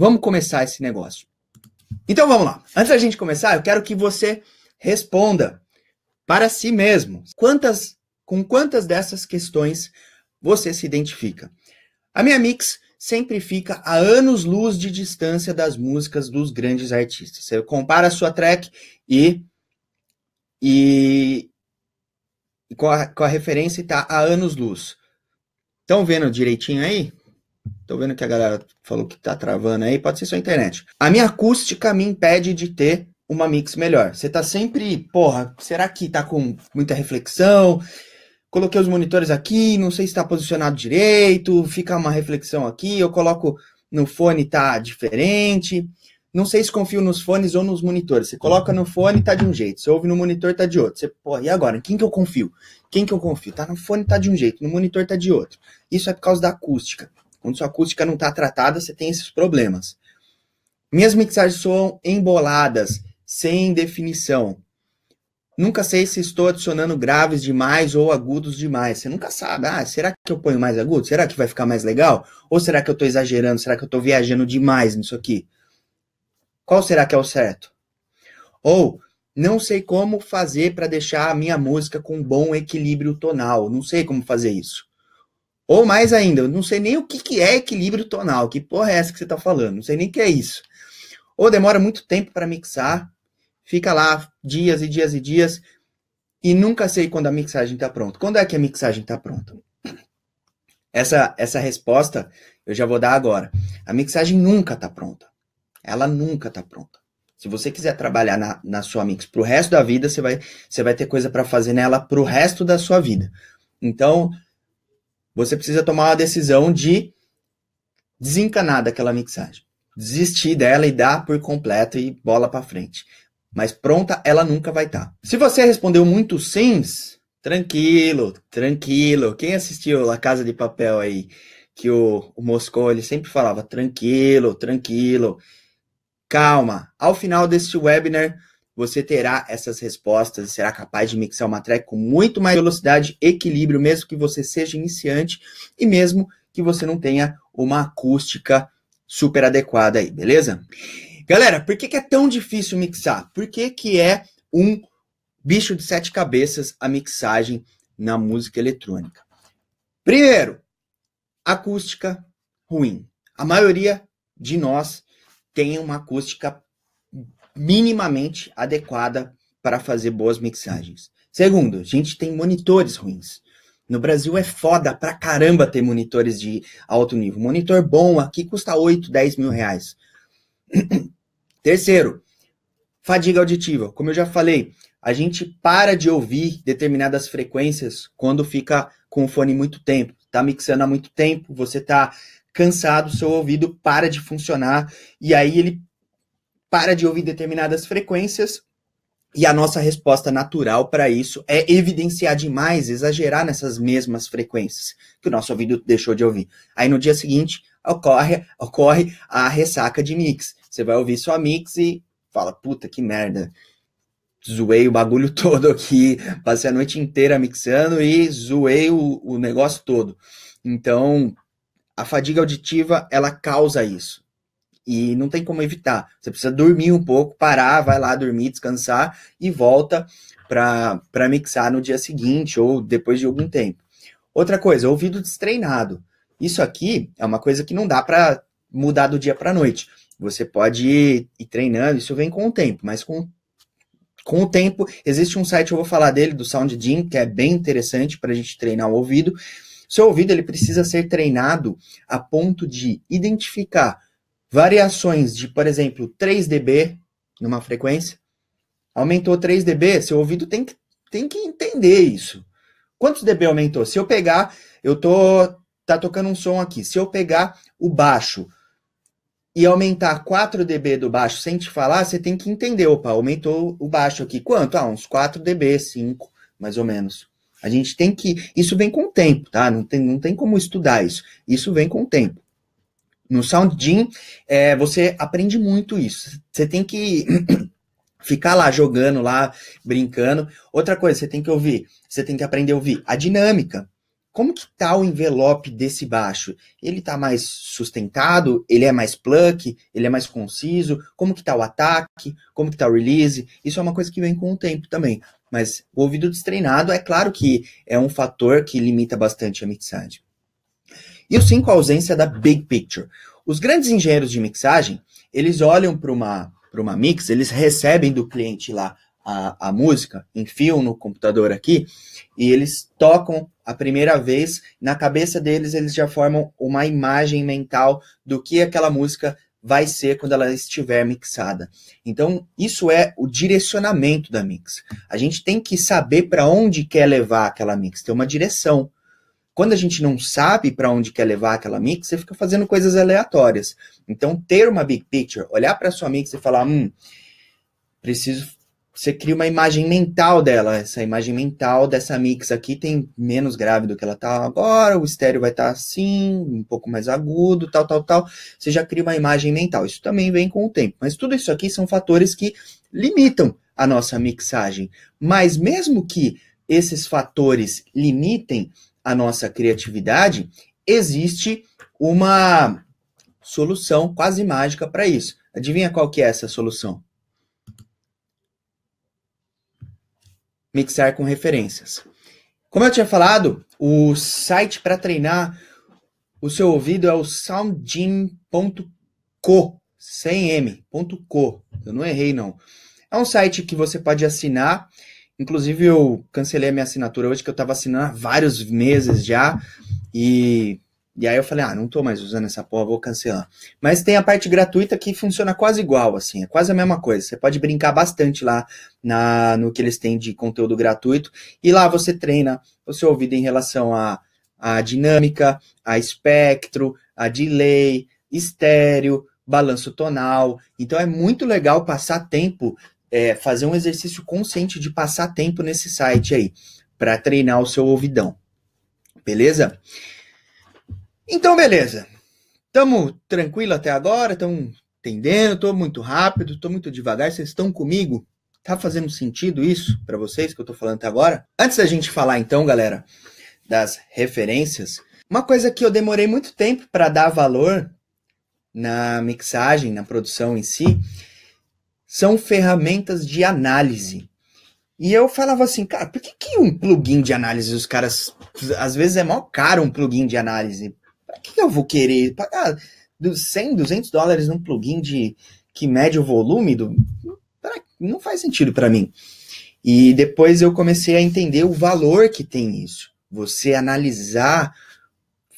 Vamos começar esse negócio. Então vamos lá. Antes da gente começar, eu quero que você responda para si mesmo. Quantas com quantas dessas questões você se identifica? A minha mix sempre fica a anos-luz de distância das músicas dos grandes artistas. Você compara a sua track e e, com, a, com a referência está a anos-luz. Estão vendo direitinho aí? Tô vendo que a galera falou que tá travando aí, pode ser sua internet. A minha acústica me impede de ter uma mix melhor. Você tá sempre, porra, será que tá com muita reflexão? Coloquei os monitores aqui, não sei se tá posicionado direito, fica uma reflexão aqui, eu coloco no fone tá diferente. Não sei se confio nos fones ou nos monitores. Você coloca no fone, tá de um jeito. Você ouve no monitor, tá de outro. Você, e agora? Quem que eu confio? Quem que eu confio? Tá no fone, tá de um jeito. No monitor, tá de outro. Isso é por causa da acústica. Quando sua acústica não está tratada, você tem esses problemas. Minhas mixagens soam emboladas, sem definição. Nunca sei se estou adicionando graves demais ou agudos demais. Você nunca sabe. Ah, será que eu ponho mais agudo? Será que vai ficar mais legal? Ou será que eu estou exagerando? Será que eu estou viajando demais nisso aqui? Qual será que é o certo? Ou não sei como fazer para deixar a minha música com bom equilíbrio tonal. Não sei como fazer isso. Ou mais ainda, eu não sei nem o que, que é equilíbrio tonal, que porra é essa que você está falando, não sei nem o que é isso. Ou demora muito tempo para mixar, fica lá dias e dias e dias, e nunca sei quando a mixagem está pronta. Quando é que a mixagem está pronta? Essa, essa resposta eu já vou dar agora. A mixagem nunca está pronta. Ela nunca está pronta. Se você quiser trabalhar na, na sua mix para o resto da vida, você vai, você vai ter coisa para fazer nela para o resto da sua vida. Então, você precisa tomar a decisão de desencanar daquela mixagem, desistir dela e dar por completo e bola para frente. Mas pronta ela nunca vai estar. Tá. Se você respondeu muito sims, tranquilo, tranquilo. Quem assistiu a Casa de Papel aí, que o, o Moscou ele sempre falava tranquilo, tranquilo. Calma. Ao final deste webinar, você terá essas respostas e será capaz de mixar uma track com muito mais velocidade, equilíbrio, mesmo que você seja iniciante e mesmo que você não tenha uma acústica super adequada aí, beleza? Galera, por que, que é tão difícil mixar? Por que, que é um bicho de sete cabeças a mixagem na música eletrônica? Primeiro, acústica ruim. A maioria de nós tem uma acústica minimamente adequada para fazer boas mixagens. Segundo, a gente tem monitores ruins. No Brasil é foda pra caramba ter monitores de alto nível. Monitor bom aqui custa 8, 10 mil reais. Terceiro, fadiga auditiva. Como eu já falei, a gente para de ouvir determinadas frequências quando fica com o fone muito tempo. Tá mixando há muito tempo, você tá cansado, seu ouvido para de funcionar e aí ele para de ouvir determinadas frequências. E a nossa resposta natural para isso é evidenciar demais, exagerar nessas mesmas frequências que o nosso ouvido deixou de ouvir. Aí no dia seguinte ocorre, ocorre a ressaca de mix. Você vai ouvir sua mix e fala: puta que merda, zoei o bagulho todo aqui, passei a noite inteira mixando e zoei o, o negócio todo. Então, a fadiga auditiva, ela causa isso e não tem como evitar. Você precisa dormir um pouco, parar, vai lá dormir, descansar e volta para mixar no dia seguinte ou depois de algum tempo. Outra coisa, ouvido destreinado. Isso aqui é uma coisa que não dá para mudar do dia para noite. Você pode ir treinando, isso vem com o tempo, mas com, com o tempo, existe um site, eu vou falar dele, do Sound Gym, que é bem interessante para a gente treinar o ouvido. Seu ouvido ele precisa ser treinado a ponto de identificar variações de, por exemplo, 3 dB numa frequência, aumentou 3 dB, seu ouvido tem que, tem que entender isso. Quantos dB aumentou? Se eu pegar, eu tô tá tocando um som aqui. Se eu pegar o baixo e aumentar 4 dB do baixo sem te falar, você tem que entender, opa, aumentou o baixo aqui. Quanto? Ah, uns 4 dB, 5, mais ou menos. A gente tem que. Isso vem com o tempo, tá? Não tem, não tem como estudar isso. Isso vem com o tempo no SoundGym, é, você aprende muito isso. Você tem que ficar lá jogando, lá brincando. Outra coisa, você tem que ouvir, você tem que aprender a ouvir a dinâmica. Como que tá o envelope desse baixo? Ele tá mais sustentado? Ele é mais pluck? Ele é mais conciso? Como que tá o ataque? Como que tá o release? Isso é uma coisa que vem com o tempo também. Mas o ouvido destreinado, é claro que é um fator que limita bastante a mixagem. E o 5, a ausência da big picture. Os grandes engenheiros de mixagem, eles olham para uma, uma mix, eles recebem do cliente lá a, a música, enfiam no computador aqui, e eles tocam a primeira vez, na cabeça deles eles já formam uma imagem mental do que aquela música vai ser quando ela estiver mixada. Então, isso é o direcionamento da mix. A gente tem que saber para onde quer levar aquela mix, ter uma direção quando a gente não sabe para onde quer levar aquela mix, você fica fazendo coisas aleatórias. Então, ter uma big picture, olhar para sua mix e falar, hum, preciso. Você cria uma imagem mental dela. Essa imagem mental dessa mix aqui tem menos grave do que ela tá agora, o estéreo vai estar tá assim, um pouco mais agudo, tal, tal, tal. Você já cria uma imagem mental. Isso também vem com o tempo. Mas tudo isso aqui são fatores que limitam a nossa mixagem. Mas mesmo que esses fatores limitem, a nossa criatividade, existe uma solução quase mágica para isso. Adivinha qual que é essa solução? Mixar com referências. Como eu tinha falado, o site para treinar o seu ouvido é o soundgym.co, sem Eu não errei não. É um site que você pode assinar Inclusive, eu cancelei a minha assinatura hoje, que eu estava assinando há vários meses já. E, e aí eu falei, ah, não estou mais usando essa porra, vou cancelar. Mas tem a parte gratuita que funciona quase igual, assim, é quase a mesma coisa. Você pode brincar bastante lá na, no que eles têm de conteúdo gratuito. E lá você treina o seu ouvido em relação a, a dinâmica, a espectro, a delay, estéreo, balanço tonal. Então é muito legal passar tempo é, fazer um exercício consciente de passar tempo nesse site aí, para treinar o seu ouvidão. Beleza? Então, beleza. Tamo tranquilo até agora, estão entendendo, tô muito rápido, tô muito devagar, vocês estão comigo? Tá fazendo sentido isso para vocês que eu tô falando até agora? Antes da gente falar então, galera, das referências, uma coisa que eu demorei muito tempo para dar valor na mixagem, na produção em si, são ferramentas de análise. E eu falava assim, cara, por que, que um plugin de análise os caras. Às vezes é mó caro um plugin de análise. para que eu vou querer pagar 100, 200 dólares num plugin de que mede o volume do. não faz sentido para mim. E depois eu comecei a entender o valor que tem isso. Você analisar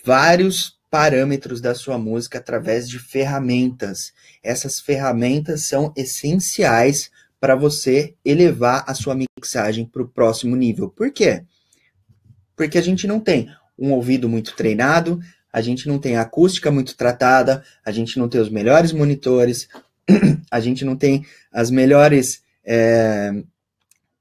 vários parâmetros da sua música através de ferramentas essas ferramentas são essenciais para você elevar a sua mixagem para o próximo nível. Por quê? Porque a gente não tem um ouvido muito treinado, a gente não tem a acústica muito tratada, a gente não tem os melhores monitores, a gente não tem as melhores é,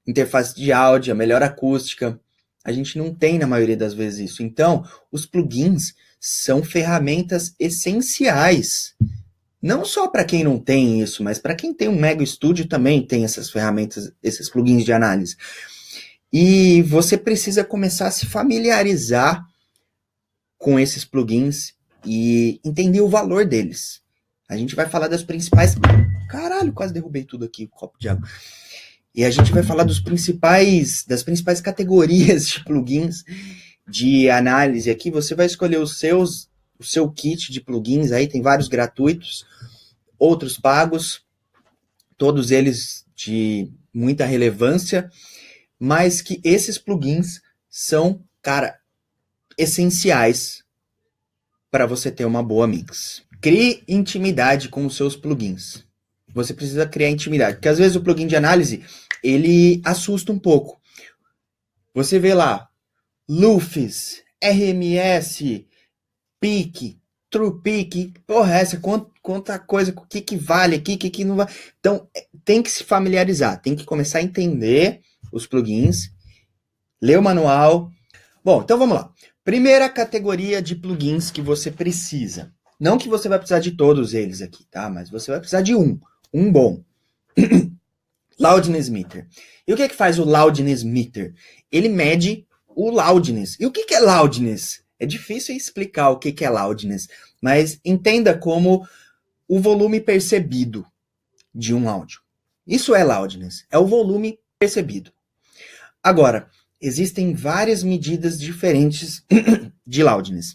interfaces de áudio, a melhor acústica. A gente não tem, na maioria das vezes, isso. Então, os plugins são ferramentas essenciais não só para quem não tem isso, mas para quem tem um mega estúdio também tem essas ferramentas, esses plugins de análise. E você precisa começar a se familiarizar com esses plugins e entender o valor deles. A gente vai falar das principais. Caralho, quase derrubei tudo aqui, o copo de água. E a gente vai falar dos principais, das principais categorias de plugins de análise aqui. Você vai escolher os seus o seu kit de plugins aí, tem vários gratuitos, outros pagos, todos eles de muita relevância, mas que esses plugins são, cara, essenciais para você ter uma boa mix. Crie intimidade com os seus plugins. Você precisa criar intimidade, porque às vezes o plugin de análise, ele assusta um pouco. Você vê lá, Lufis, RMS, pique, pique, porra, essa, quanta, quanta coisa, o que, que vale aqui, o que, que não vale. Então, é, tem que se familiarizar, tem que começar a entender os plugins, ler o manual. Bom, então vamos lá. Primeira categoria de plugins que você precisa. Não que você vai precisar de todos eles aqui, tá? Mas você vai precisar de um, um bom. loudness meter. E o que é que faz o loudness meter? Ele mede o loudness. E o que, que é loudness? É difícil explicar o que, que é loudness, mas entenda como o volume percebido de um áudio. Isso é loudness, é o volume percebido. Agora, existem várias medidas diferentes de loudness.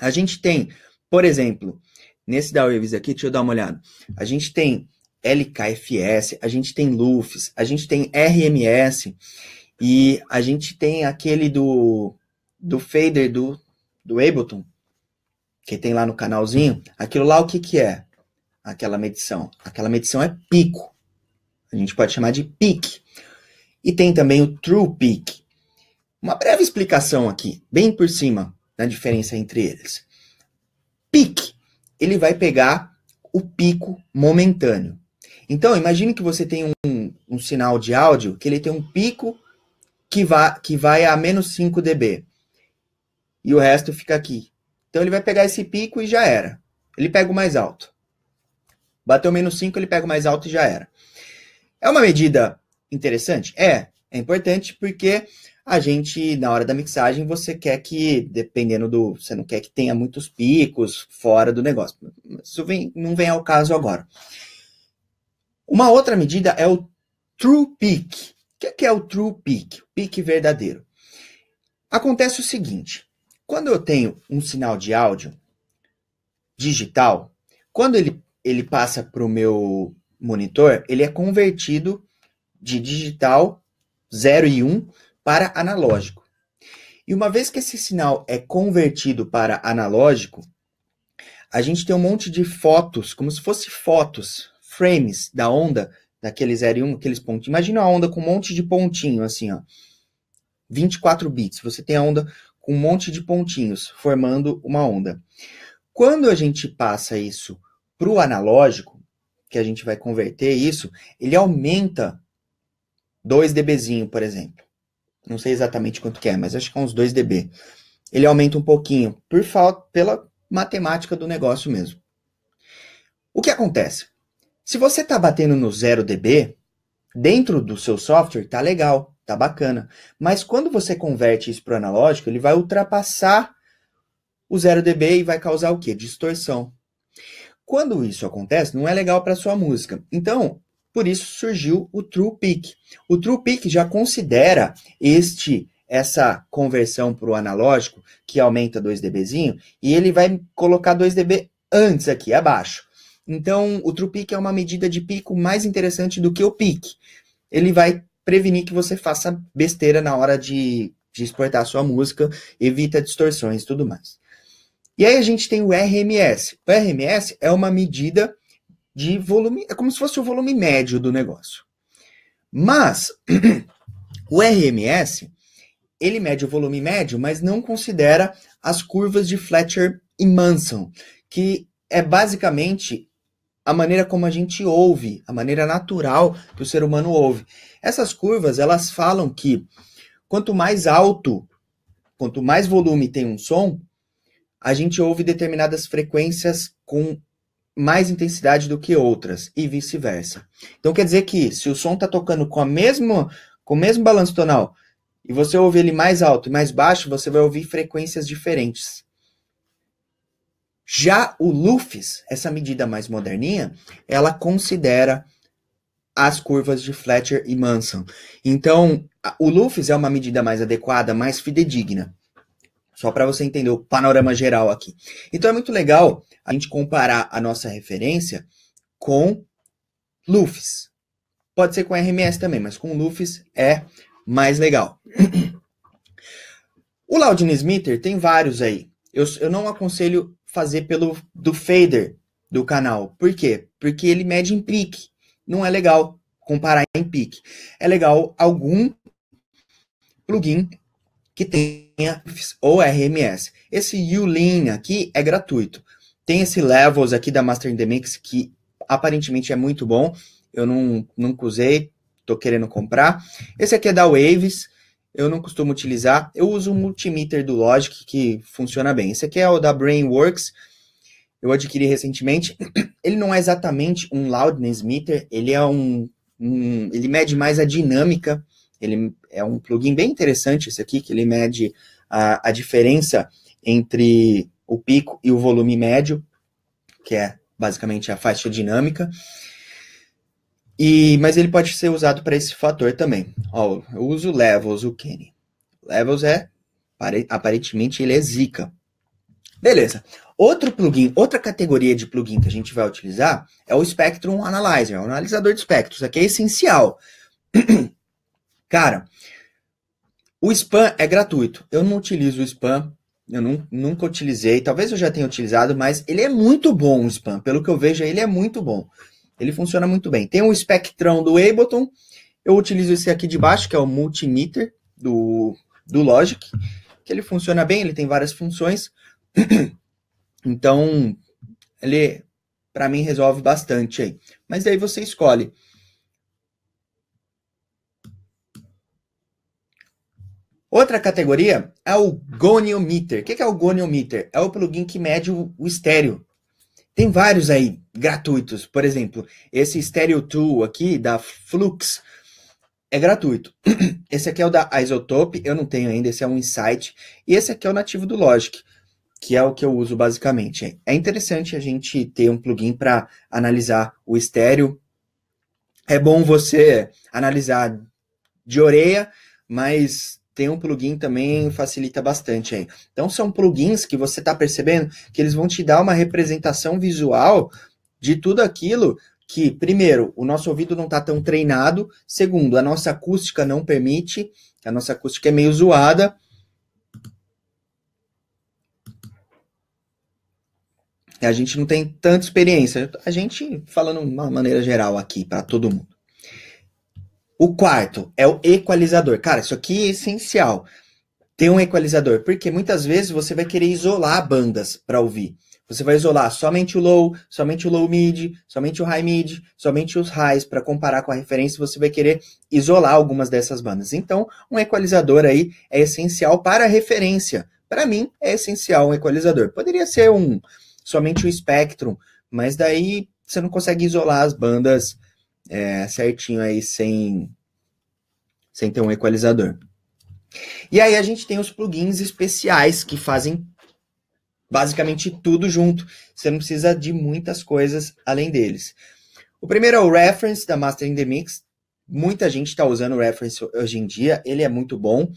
A gente tem, por exemplo, nesse da Waves aqui, deixa eu dar uma olhada. A gente tem LKFS, a gente tem LUFS, a gente tem RMS e a gente tem aquele do do fader do, do Ableton, que tem lá no canalzinho, aquilo lá o que, que é? Aquela medição. Aquela medição é pico. A gente pode chamar de pique. E tem também o true peak. Uma breve explicação aqui, bem por cima, da diferença entre eles. Pique, ele vai pegar o pico momentâneo. Então, imagine que você tem um, um sinal de áudio que ele tem um pico que, va que vai a menos 5 dB e o resto fica aqui. Então ele vai pegar esse pico e já era. Ele pega o mais alto. Bateu menos 5, ele pega o mais alto e já era. É uma medida interessante? É, é importante porque a gente, na hora da mixagem, você quer que, dependendo do. Você não quer que tenha muitos picos fora do negócio. Isso vem, não vem ao caso agora. Uma outra medida é o true peak. O que é, é o true peak? O peak verdadeiro. Acontece o seguinte: quando eu tenho um sinal de áudio digital, quando ele, ele passa para o meu monitor, ele é convertido de digital 0 e 1 um para analógico. E uma vez que esse sinal é convertido para analógico, a gente tem um monte de fotos, como se fosse fotos, frames da onda, daquele 0 e 1, um, aqueles pontinhos. Imagina a onda com um monte de pontinho, assim, ó. 24 bits. Você tem a onda um monte de pontinhos, formando uma onda. Quando a gente passa isso para o analógico, que a gente vai converter isso, ele aumenta 2 dBzinho, por exemplo. Não sei exatamente quanto que é, mas acho que é uns 2 dB. Ele aumenta um pouquinho, por falta, pela matemática do negócio mesmo. O que acontece? Se você está batendo no 0 dB, dentro do seu software tá legal. Tá bacana. Mas quando você converte isso para o analógico, ele vai ultrapassar o 0 dB e vai causar o quê? Distorção. Quando isso acontece, não é legal para sua música. Então, por isso surgiu o True Peak. O True Peak já considera este essa conversão para o analógico, que aumenta 2 dBzinho, e ele vai colocar 2 dB antes aqui, abaixo. Então, o True Peak é uma medida de pico mais interessante do que o peak. Ele vai prevenir que você faça besteira na hora de, de exportar sua música, evita distorções e tudo mais. E aí a gente tem o RMS. O RMS é uma medida de volume, é como se fosse o volume médio do negócio. Mas o RMS, ele mede o volume médio, mas não considera as curvas de Fletcher e Manson, que é basicamente a maneira como a gente ouve, a maneira natural que o ser humano ouve. Essas curvas, elas falam que quanto mais alto, quanto mais volume tem um som, a gente ouve determinadas frequências com mais intensidade do que outras e vice-versa. Então quer dizer que se o som está tocando com a mesma com o mesmo balanço tonal e você ouve ele mais alto e mais baixo, você vai ouvir frequências diferentes. Já o LUFS, essa medida mais moderninha, ela considera as curvas de Fletcher e Manson. Então, o LUFS é uma medida mais adequada, mais fidedigna. Só para você entender o panorama geral aqui. Então é muito legal a gente comparar a nossa referência com LUFS. Pode ser com RMS também, mas com LUFS é mais legal. o Loudness Meter tem vários aí. Eu, eu não aconselho fazer pelo do fader do canal. Por quê? Porque ele mede em pique. Não é legal comparar em pique. É legal algum plugin que tenha ou RMS. Esse Ulean aqui é gratuito. Tem esse Levels aqui da Master in the Mix que aparentemente é muito bom. Eu não, nunca usei, tô querendo comprar. Esse aqui é da Waves eu não costumo utilizar. Eu uso o multimeter do Logic, que funciona bem. Esse aqui é o da Brainworks, eu adquiri recentemente. Ele não é exatamente um loudness meter, ele é um, um ele mede mais a dinâmica. Ele é um plugin bem interessante esse aqui, que ele mede a, a diferença entre o pico e o volume médio, que é basicamente a faixa dinâmica. E, mas ele pode ser usado para esse fator também. Ó, eu uso levels, o Kenny. Levels é, aparentemente, ele é zica. Beleza. Outro plugin, outra categoria de plugin que a gente vai utilizar é o Spectrum Analyzer, é o analisador de espectros. Aqui é essencial. Cara, o spam é gratuito. Eu não utilizo o spam, eu nunca utilizei. Talvez eu já tenha utilizado, mas ele é muito bom o spam. Pelo que eu vejo, ele é muito bom. Ele funciona muito bem. Tem o um espectrão do Ableton. Eu utilizo esse aqui de baixo, que é o multimeter do, do Logic, que ele funciona bem, ele tem várias funções. Então, ele, para mim, resolve bastante aí. Mas aí você escolhe. Outra categoria é o goniometer. O que é o goniometer? É o plugin que mede o estéreo tem vários aí, gratuitos. Por exemplo, esse Stereo Tool aqui, da Flux, é gratuito. Esse aqui é o da Isotope, eu não tenho ainda, esse é um Insight. E esse aqui é o nativo do Logic, que é o que eu uso basicamente. É interessante a gente ter um plugin para analisar o estéreo. É bom você analisar de orelha, mas tem um plugin também uhum. facilita bastante aí. Então são plugins que você está percebendo que eles vão te dar uma representação visual de tudo aquilo que, primeiro, o nosso ouvido não está tão treinado, segundo, a nossa acústica não permite, a nossa acústica é meio zoada. A gente não tem tanta experiência. A gente falando de uma maneira geral aqui para todo mundo. O quarto é o equalizador. Cara, isso aqui é essencial. Ter um equalizador, porque muitas vezes você vai querer isolar bandas para ouvir. Você vai isolar somente o low, somente o low mid, somente o high mid, somente os highs para comparar com a referência, você vai querer isolar algumas dessas bandas. Então, um equalizador aí é essencial para a referência. Para mim, é essencial um equalizador. Poderia ser um somente o Spectrum, mas daí você não consegue isolar as bandas é, certinho aí, sem, sem ter um equalizador. E aí a gente tem os plugins especiais que fazem basicamente tudo junto. Você não precisa de muitas coisas além deles. O primeiro é o Reference da Mastering the Mix. Muita gente está usando o Reference hoje em dia. Ele é muito bom.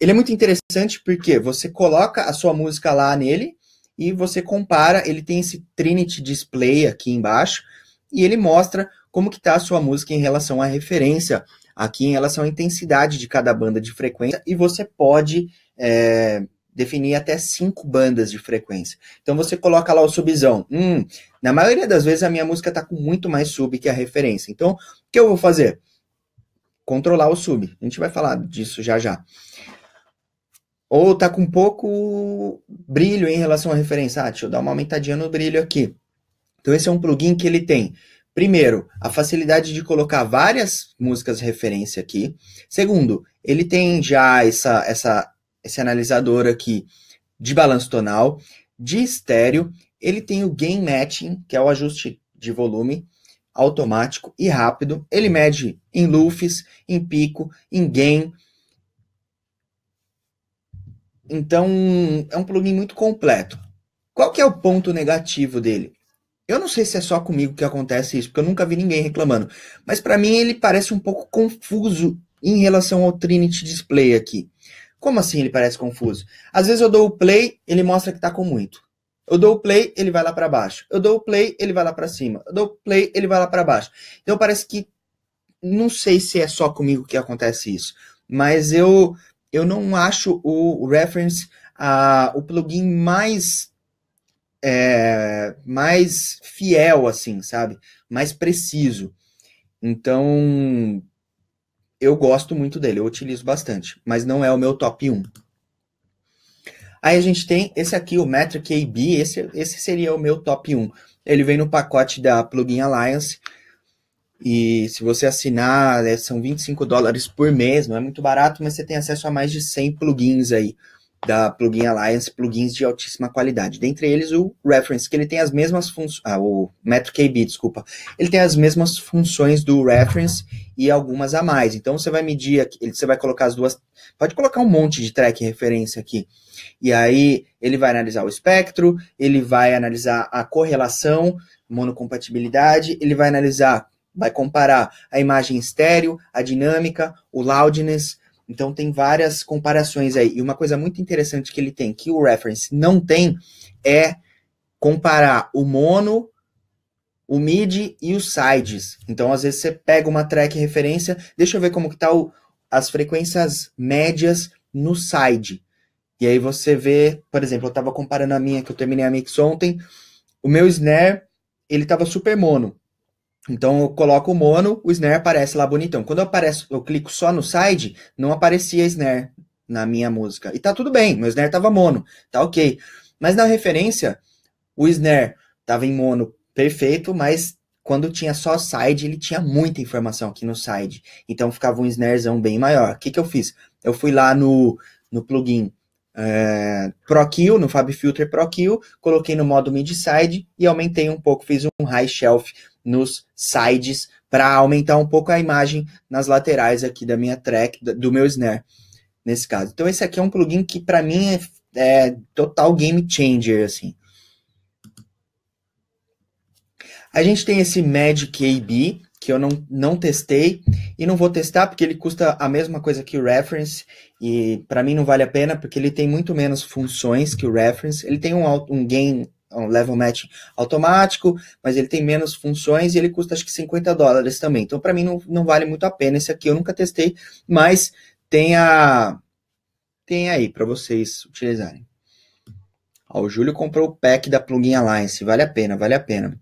Ele é muito interessante porque você coloca a sua música lá nele e você compara. Ele tem esse Trinity Display aqui embaixo e ele mostra como que está a sua música em relação à referência, aqui em relação à intensidade de cada banda de frequência, e você pode é, definir até cinco bandas de frequência. Então você coloca lá o subzão. Hum, na maioria das vezes a minha música está com muito mais sub que a referência. Então, o que eu vou fazer? Controlar o sub. A gente vai falar disso já já ou tá com pouco brilho em relação à referência. Ah, deixa eu dar uma aumentadinha no brilho aqui. Então esse é um plugin que ele tem Primeiro, a facilidade de colocar várias músicas referência aqui. Segundo, ele tem já essa, essa, esse analisador aqui de balanço tonal, de estéreo. Ele tem o gain matching, que é o ajuste de volume automático e rápido. Ele mede em lufes, em pico, em gain. Então, é um plugin muito completo. Qual que é o ponto negativo dele? Eu não sei se é só comigo que acontece isso, porque eu nunca vi ninguém reclamando. Mas para mim ele parece um pouco confuso em relação ao Trinity Display aqui. Como assim ele parece confuso? Às vezes eu dou o play, ele mostra que está com muito. Eu dou o play, ele vai lá para baixo. Eu dou o play, ele vai lá para cima. Eu dou o play, ele vai lá para baixo. Então parece que não sei se é só comigo que acontece isso, mas eu eu não acho o reference a, o plugin mais é, mais fiel, assim, sabe? Mais preciso. Então, eu gosto muito dele, eu utilizo bastante, mas não é o meu top 1. Aí a gente tem esse aqui, o Metric AB, esse, esse seria o meu top 1. Ele vem no pacote da Plugin Alliance, e se você assinar, é, são 25 dólares por mês, não é muito barato, mas você tem acesso a mais de 100 plugins aí da Plugin Alliance plugins de altíssima qualidade. Dentre eles, o Reference, que ele tem as mesmas funções. Ah, o Metro KB, desculpa. Ele tem as mesmas funções do Reference e algumas a mais. Então, você vai medir aqui, você vai colocar as duas. Pode colocar um monte de track referência aqui. E aí, ele vai analisar o espectro, ele vai analisar a correlação, monocompatibilidade, ele vai analisar, vai comparar a imagem estéreo, a dinâmica, o loudness então tem várias comparações aí. E uma coisa muito interessante que ele tem, que o reference não tem, é comparar o mono, o mid e os sides. Então às vezes você pega uma track referência, deixa eu ver como que tá o, as frequências médias no side. E aí você vê, por exemplo, eu estava comparando a minha que eu terminei a mix ontem, o meu snare, ele estava super mono. Então eu coloco o mono, o snare aparece lá bonitão. Quando eu, apareço, eu clico só no side, não aparecia snare na minha música. E tá tudo bem, meu snare tava mono, tá ok. Mas na referência, o snare tava em mono perfeito, mas quando tinha só side, ele tinha muita informação aqui no side. Então ficava um snarezão bem maior. O que, que eu fiz? Eu fui lá no, no plugin é, eh, ProKill, no FabFilter ProKill, coloquei no modo mid-side e aumentei um pouco, fiz um high shelf nos sides para aumentar um pouco a imagem nas laterais aqui da minha track, do meu snare, nesse caso. Então esse aqui é um plugin que para mim é, é, total game changer, assim. A gente tem esse Magic AB, que eu não, não testei e não vou testar porque ele custa a mesma coisa que o Reference e para mim não vale a pena porque ele tem muito menos funções que o Reference. Ele tem um, um gain um level match automático, mas ele tem menos funções e ele custa acho que 50 dólares também. Então, para mim, não, não vale muito a pena esse aqui. Eu nunca testei, mas tem, a, tem aí para vocês utilizarem. Ó, o Júlio comprou o pack da Plugin Alliance. Vale a pena, vale a pena.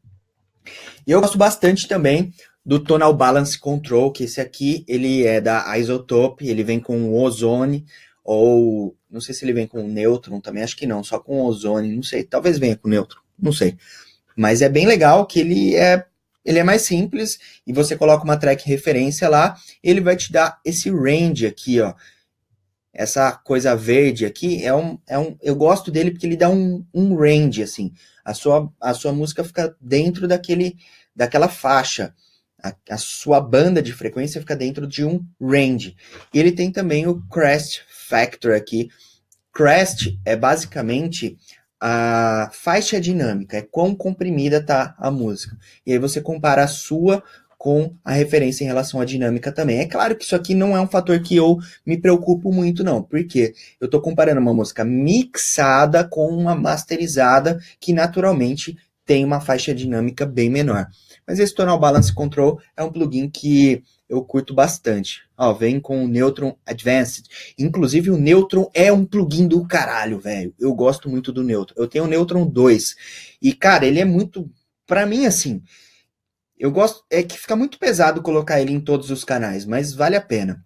E eu gosto bastante também do Tonal Balance Control, que esse aqui ele é da Isotope, ele vem com o Ozone ou não sei se ele vem com o nêutron também, acho que não, só com ozônio, não sei. Talvez venha com neutro, não sei. Mas é bem legal que ele é ele é mais simples e você coloca uma track referência lá, ele vai te dar esse range aqui, ó. Essa coisa verde aqui é um, é um eu gosto dele porque ele dá um, um range assim. A sua a sua música fica dentro daquele daquela faixa. A, a sua banda de frequência fica dentro de um range. E ele tem também o crest factor aqui. Crest é basicamente a faixa dinâmica, é quão comprimida tá a música. E aí você compara a sua com a referência em relação à dinâmica também. É claro que isso aqui não é um fator que eu me preocupo muito, não, porque eu estou comparando uma música mixada com uma masterizada que naturalmente tem uma faixa dinâmica bem menor. Mas esse Tonal Balance Control é um plugin que eu curto bastante. Ó, vem com o Neutron Advanced. Inclusive, o Neutron é um plugin do caralho, velho. Eu gosto muito do Neutron. Eu tenho o Neutron 2. E, cara, ele é muito. para mim, assim. Eu gosto. É que fica muito pesado colocar ele em todos os canais, mas vale a pena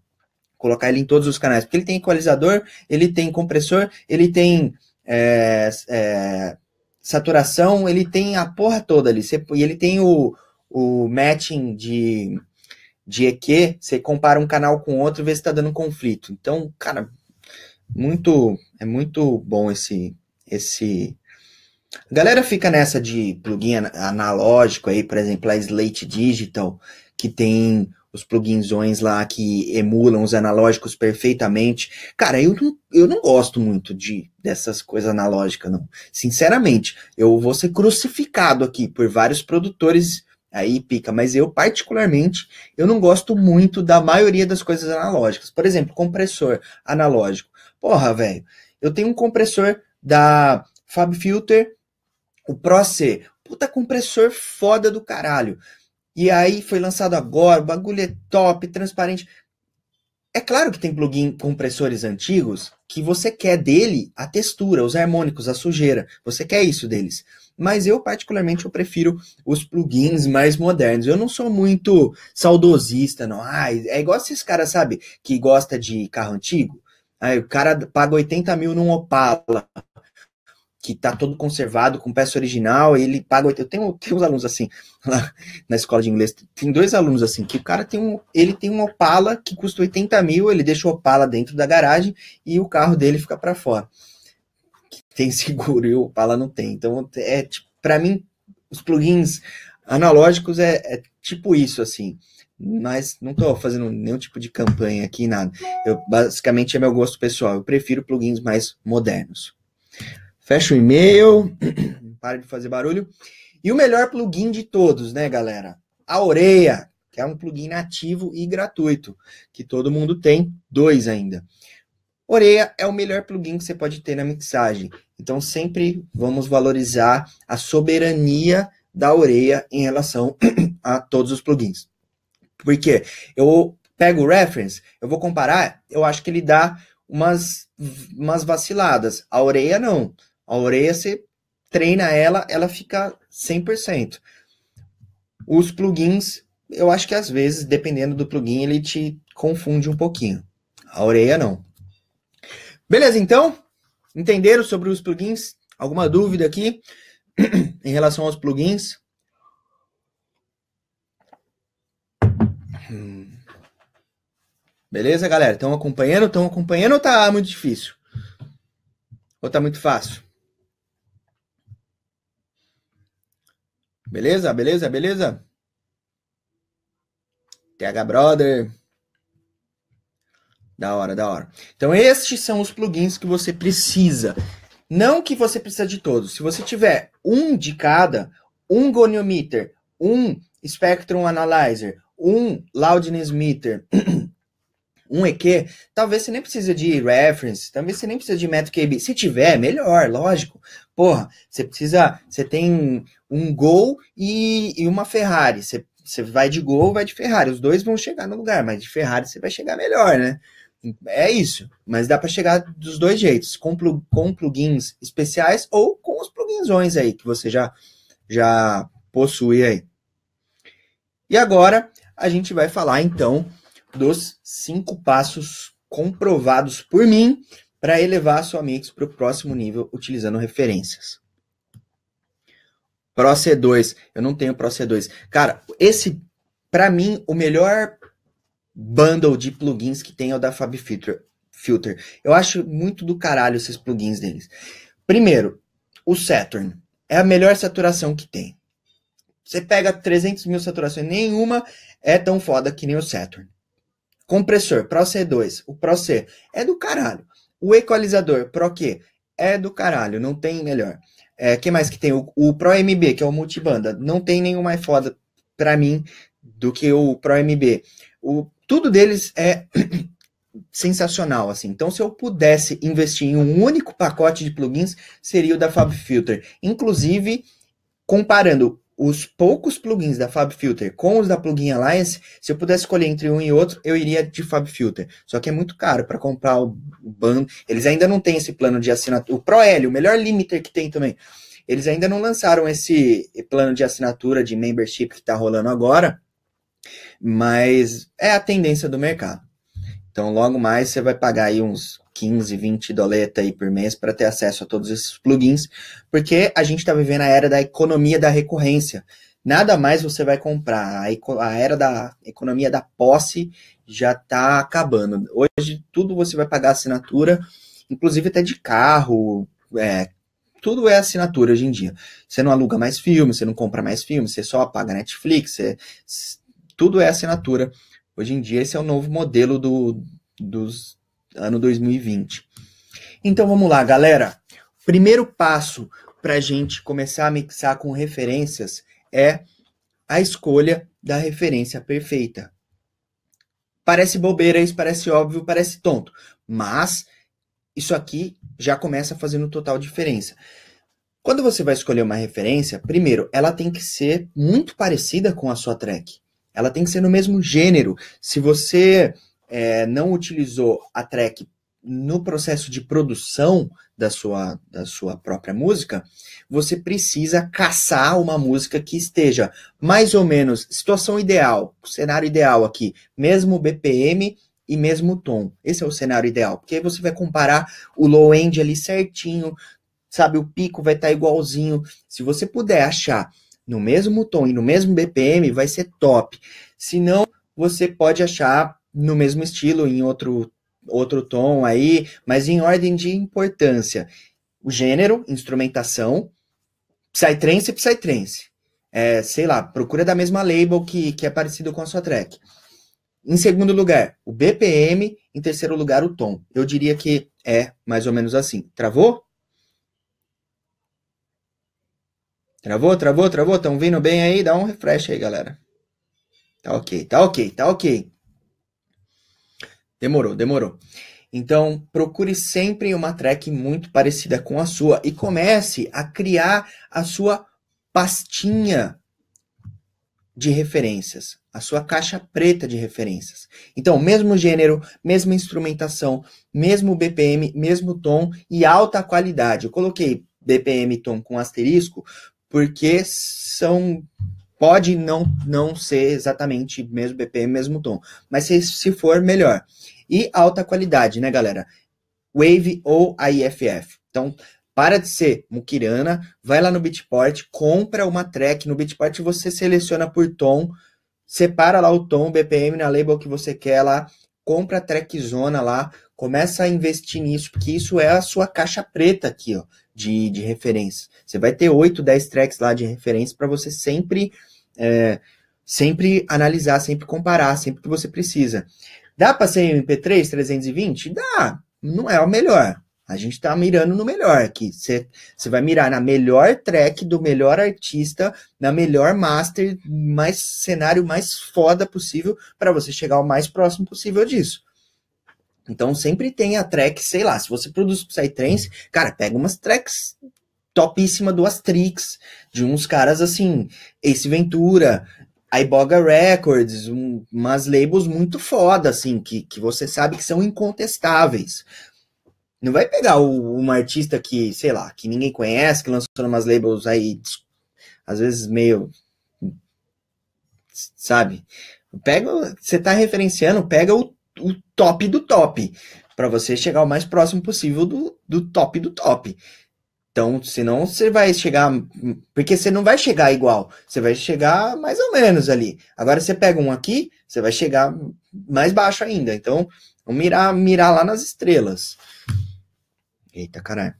colocar ele em todos os canais. Porque ele tem equalizador, ele tem compressor, ele tem. É, é, saturação, ele tem a porra toda ali. e ele tem o, o matching de de EQ, você compara um canal com outro e vê se está dando conflito. Então, cara, muito é muito bom esse esse a galera fica nessa de plugin analógico aí, por exemplo, a Slate Digital, que tem os pluginzões lá que emulam os analógicos perfeitamente. Cara, eu não, eu não gosto muito de dessas coisas analógicas, não. Sinceramente, eu vou ser crucificado aqui por vários produtores Aí pica, mas eu particularmente, eu não gosto muito da maioria das coisas analógicas. Por exemplo, compressor analógico. Porra, velho, eu tenho um compressor da Fab Filter, o Pro C. Puta compressor foda do caralho. E aí foi lançado agora, o bagulho é top, transparente. É claro que tem plugin compressores antigos que você quer dele a textura, os harmônicos, a sujeira. Você quer isso deles mas eu particularmente eu prefiro os plugins mais modernos. Eu não sou muito saudosista, não. Ah, é igual esses caras, sabe, que gosta de carro antigo. Aí o cara paga 80 mil num Opala, que tá todo conservado, com peça original, ele paga. Eu tenho, tenho uns alunos assim, lá na escola de inglês, tem dois alunos assim, que o cara tem um. Ele tem um Opala que custa 80 mil, ele deixa o Opala dentro da garagem e o carro dele fica para fora tem seguro e o Opala não tem. Então, é tipo, para mim, os plugins analógicos é, é, tipo isso, assim. Mas não estou fazendo nenhum tipo de campanha aqui, nada. Eu, basicamente é meu gosto pessoal. Eu prefiro plugins mais modernos. Fecha o e-mail, para de fazer barulho. E o melhor plugin de todos, né, galera? A Oreia, que é um plugin nativo e gratuito, que todo mundo tem, dois ainda. Oreia é o melhor plugin que você pode ter na mixagem. Então, sempre vamos valorizar a soberania da Oreia em relação a todos os plugins. Porque eu pego o reference, eu vou comparar, eu acho que ele dá umas, umas vaciladas. A Oreia não. A Oreia, você treina ela, ela fica 100%. Os plugins, eu acho que às vezes, dependendo do plugin, ele te confunde um pouquinho. A Oreia não. Beleza, então? Entenderam sobre os plugins? Alguma dúvida aqui em relação aos plugins? Hum. Beleza, galera? Estão acompanhando? Estão acompanhando ou tá muito difícil? Ou tá muito fácil? Beleza, beleza, beleza? TH Brother. Da hora, da hora. Então, estes são os plugins que você precisa. Não que você precisa de todos. Se você tiver um de cada, um goniometer, um spectrum analyzer, um loudness meter, um EQ, talvez você nem precise de reference, talvez você nem precise de metro KB. Se tiver, melhor, lógico. Porra, você precisa, você tem um Gol e, e uma Ferrari. Você, você vai de Gol, vai de Ferrari. Os dois vão chegar no lugar, mas de Ferrari você vai chegar melhor, né? É isso, mas dá para chegar dos dois jeitos, com, plug, com plugins especiais ou com os pluginsões aí que você já já possui aí. E agora a gente vai falar então dos cinco passos comprovados por mim para elevar a sua mix para o próximo nível utilizando referências. Pro C2, eu não tenho Pro C2. Cara, esse para mim o melhor bundle de plugins que tem é o da Fab Filter. Eu acho muito do caralho esses plugins deles. Primeiro, o Saturn. É a melhor saturação que tem. Você pega 300 mil saturações, nenhuma é tão foda que nem o Saturn. Compressor, Pro C2. O Pro C é do caralho. O equalizador, Pro Q, é do caralho, não tem melhor. É, que mais que tem? O, o Pro MB, que é o multibanda, não tem nenhum mais foda pra mim do que o Pro MB. O tudo deles é sensacional, assim. Então, se eu pudesse investir em um único pacote de plugins, seria o da FabFilter. Inclusive, comparando os poucos plugins da FabFilter com os da Plugin Alliance, se eu pudesse escolher entre um e outro, eu iria de FabFilter. Só que é muito caro para comprar o bando. Eles ainda não têm esse plano de assinatura. O ProL, o melhor limiter que tem também. Eles ainda não lançaram esse plano de assinatura de membership que está rolando agora. Mas é a tendência do mercado. Então, logo mais você vai pagar aí uns 15, 20 doleta aí por mês para ter acesso a todos esses plugins, porque a gente está vivendo a era da economia da recorrência. Nada mais você vai comprar. A, a era da economia da posse já está acabando. Hoje, tudo você vai pagar assinatura, inclusive até de carro, é, tudo é assinatura hoje em dia. Você não aluga mais filmes, você não compra mais filmes, você só paga Netflix, você tudo é assinatura. Hoje em dia, esse é o novo modelo do dos ano 2020. Então vamos lá, galera. Primeiro passo para a gente começar a mixar com referências é a escolha da referência perfeita. Parece bobeira isso, parece óbvio, parece tonto, mas isso aqui já começa fazendo total diferença. Quando você vai escolher uma referência, primeiro, ela tem que ser muito parecida com a sua track ela tem que ser no mesmo gênero. Se você é, não utilizou a track no processo de produção da sua, da sua própria música, você precisa caçar uma música que esteja mais ou menos situação ideal, cenário ideal aqui, mesmo BPM e mesmo tom. Esse é o cenário ideal, porque aí você vai comparar o low end ali certinho, sabe, o pico vai estar tá igualzinho. Se você puder achar no mesmo tom e no mesmo BPM, vai ser top. Se não, você pode achar no mesmo estilo, em outro, outro tom aí, mas em ordem de importância. O gênero, instrumentação, Psytrance e Psytrance. É, sei lá, procura da mesma label que, que é parecido com a sua track. Em segundo lugar, o BPM. Em terceiro lugar, o tom. Eu diria que é mais ou menos assim. Travou? Travou, travou, travou? Tão vindo bem aí? Dá um refresh aí, galera. Tá ok, tá ok, tá ok. Demorou, demorou. Então, procure sempre uma track muito parecida com a sua e comece a criar a sua pastinha de referências, a sua caixa preta de referências. Então, mesmo gênero, mesma instrumentação, mesmo BPM, mesmo tom e alta qualidade. Eu coloquei BPM tom com asterisco porque são pode não não ser exatamente mesmo BPM, mesmo tom, mas se, se for melhor. E alta qualidade, né, galera? Wave ou AIFF. Então, para de ser Mukirana, vai lá no Beatport, compra uma track no Beatport, você seleciona por tom, separa lá o tom, BPM na label que você quer lá, compra a track zona lá, começa a investir nisso, porque isso é a sua caixa preta aqui, ó de, de referência. Você vai ter 8, 10 tracks lá de referência para você sempre, é, sempre analisar, sempre comparar, sempre que você precisa. Dá para ser MP3 320? Dá. Não é o melhor. A gente está mirando no melhor aqui. Você vai mirar na melhor track do melhor artista, na melhor master, mais cenário mais foda possível para você chegar o mais próximo possível disso. Então sempre tem a track, sei lá, se você produz Psytrance, cara, pega umas tracks topíssima do Astrix, de uns caras assim, Ace Ventura, Iboga Records, um, umas labels muito foda, assim, que, que você sabe que são incontestáveis. Não vai pegar o, uma artista que, sei lá, que ninguém conhece, que lançou umas labels aí, às vezes meio. Sabe? Pega, você tá referenciando, pega o o top do top, para você chegar o mais próximo possível do, do top do top. Então, senão você vai chegar. Porque você não vai chegar igual. Você vai chegar mais ou menos ali. Agora você pega um aqui, você vai chegar mais baixo ainda. Então, mirar, mirar lá nas estrelas. Eita caralho.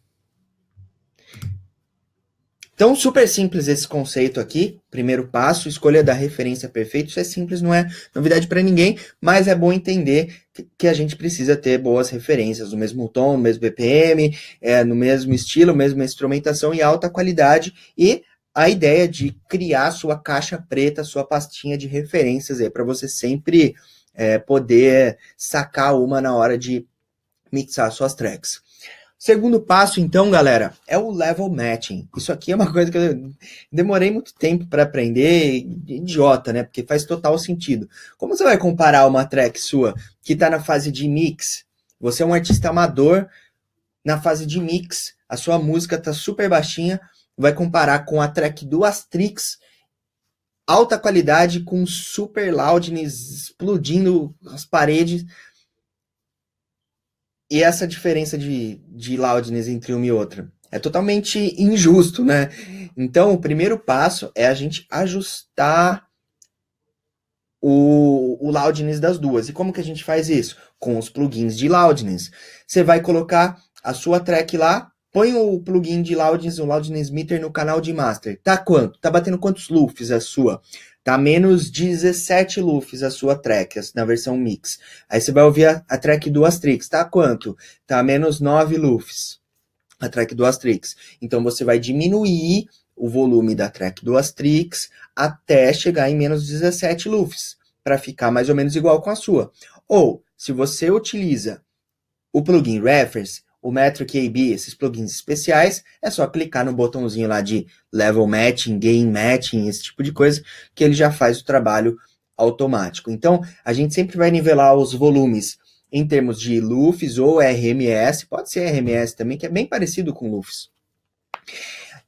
Então, super simples esse conceito aqui. Primeiro passo, escolha da referência perfeita. Isso é simples, não é novidade para ninguém, mas é bom entender que a gente precisa ter boas referências, o mesmo tom, o mesmo BPM, é, no mesmo estilo, mesma instrumentação e alta qualidade. E a ideia de criar sua caixa preta, sua pastinha de referências aí, para você sempre é, poder sacar uma na hora de mixar suas tracks. Segundo passo, então, galera, é o level matching. Isso aqui é uma coisa que eu demorei muito tempo para aprender, idiota, né? Porque faz total sentido. Como você vai comparar uma track sua que está na fase de mix? Você é um artista amador na fase de mix, a sua música está super baixinha, vai comparar com a track do Astrix, alta qualidade com super loudness explodindo as paredes e essa diferença de, de loudness entre uma e outra é totalmente injusto, né? Então, o primeiro passo é a gente ajustar o, o loudness das duas. E como que a gente faz isso? Com os plugins de loudness. Você vai colocar a sua track lá, põe o plugin de loudness, o loudness meter no canal de master. Tá quanto? Tá batendo quantos loops a sua? Tá menos 17 lufs a sua track, na versão mix. Aí você vai ouvir a, a track do Astrix, tá quanto? Tá menos 9 lufs a track do Astrix. Então você vai diminuir o volume da track do Astrix até chegar em menos 17 lufs, para ficar mais ou menos igual com a sua. Ou, se você utiliza o plugin Reference, o Metric AB, esses plugins especiais, é só clicar no botãozinho lá de Level Matching, Gain Matching, esse tipo de coisa, que ele já faz o trabalho automático. Então, a gente sempre vai nivelar os volumes em termos de LUFs ou RMS, pode ser RMS também, que é bem parecido com LUFs.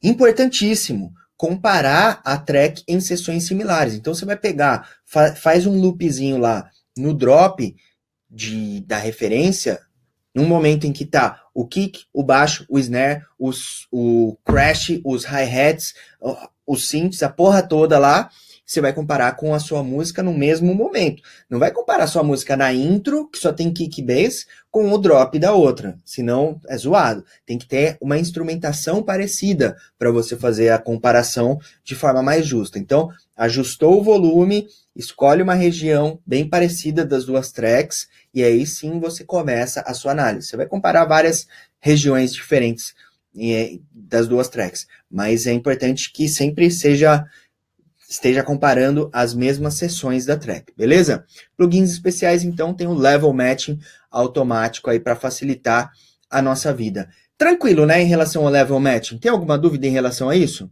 Importantíssimo, comparar a track em sessões similares. Então, você vai pegar, fa faz um loopzinho lá no drop de, da referência num momento em que tá o kick, o baixo, o snare, os, o crash, os hi-hats, os synths, a porra toda lá, você vai comparar com a sua música no mesmo momento. Não vai comparar sua música na intro, que só tem kick bass, com o drop da outra, senão é zoado. Tem que ter uma instrumentação parecida para você fazer a comparação de forma mais justa. Então, ajustou o volume, Escolhe uma região bem parecida das duas tracks e aí sim você começa a sua análise. Você vai comparar várias regiões diferentes eh, das duas tracks, mas é importante que sempre seja esteja comparando as mesmas sessões da track, beleza? Plugins especiais então tem o level matching automático aí para facilitar a nossa vida. Tranquilo, né, em relação ao level matching? Tem alguma dúvida em relação a isso?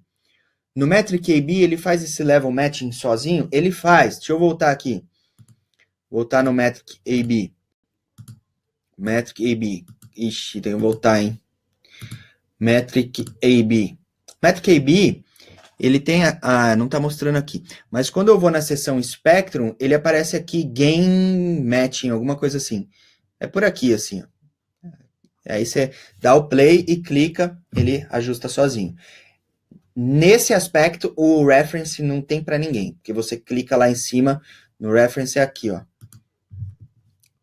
No Metric AB ele faz esse level matching sozinho? Ele faz. Deixa eu voltar aqui. Voltar no Metric AB. Metric AB. Ixi, tem que voltar, hein? Metric AB. Metric AB, ele tem a, ah, não está mostrando aqui. Mas quando eu vou na seção Spectrum, ele aparece aqui Game Matching, alguma coisa assim. É por aqui, assim. Aí você dá o play e clica, ele ajusta sozinho. Nesse aspecto, o reference não tem para ninguém, porque você clica lá em cima, no reference é aqui, ó.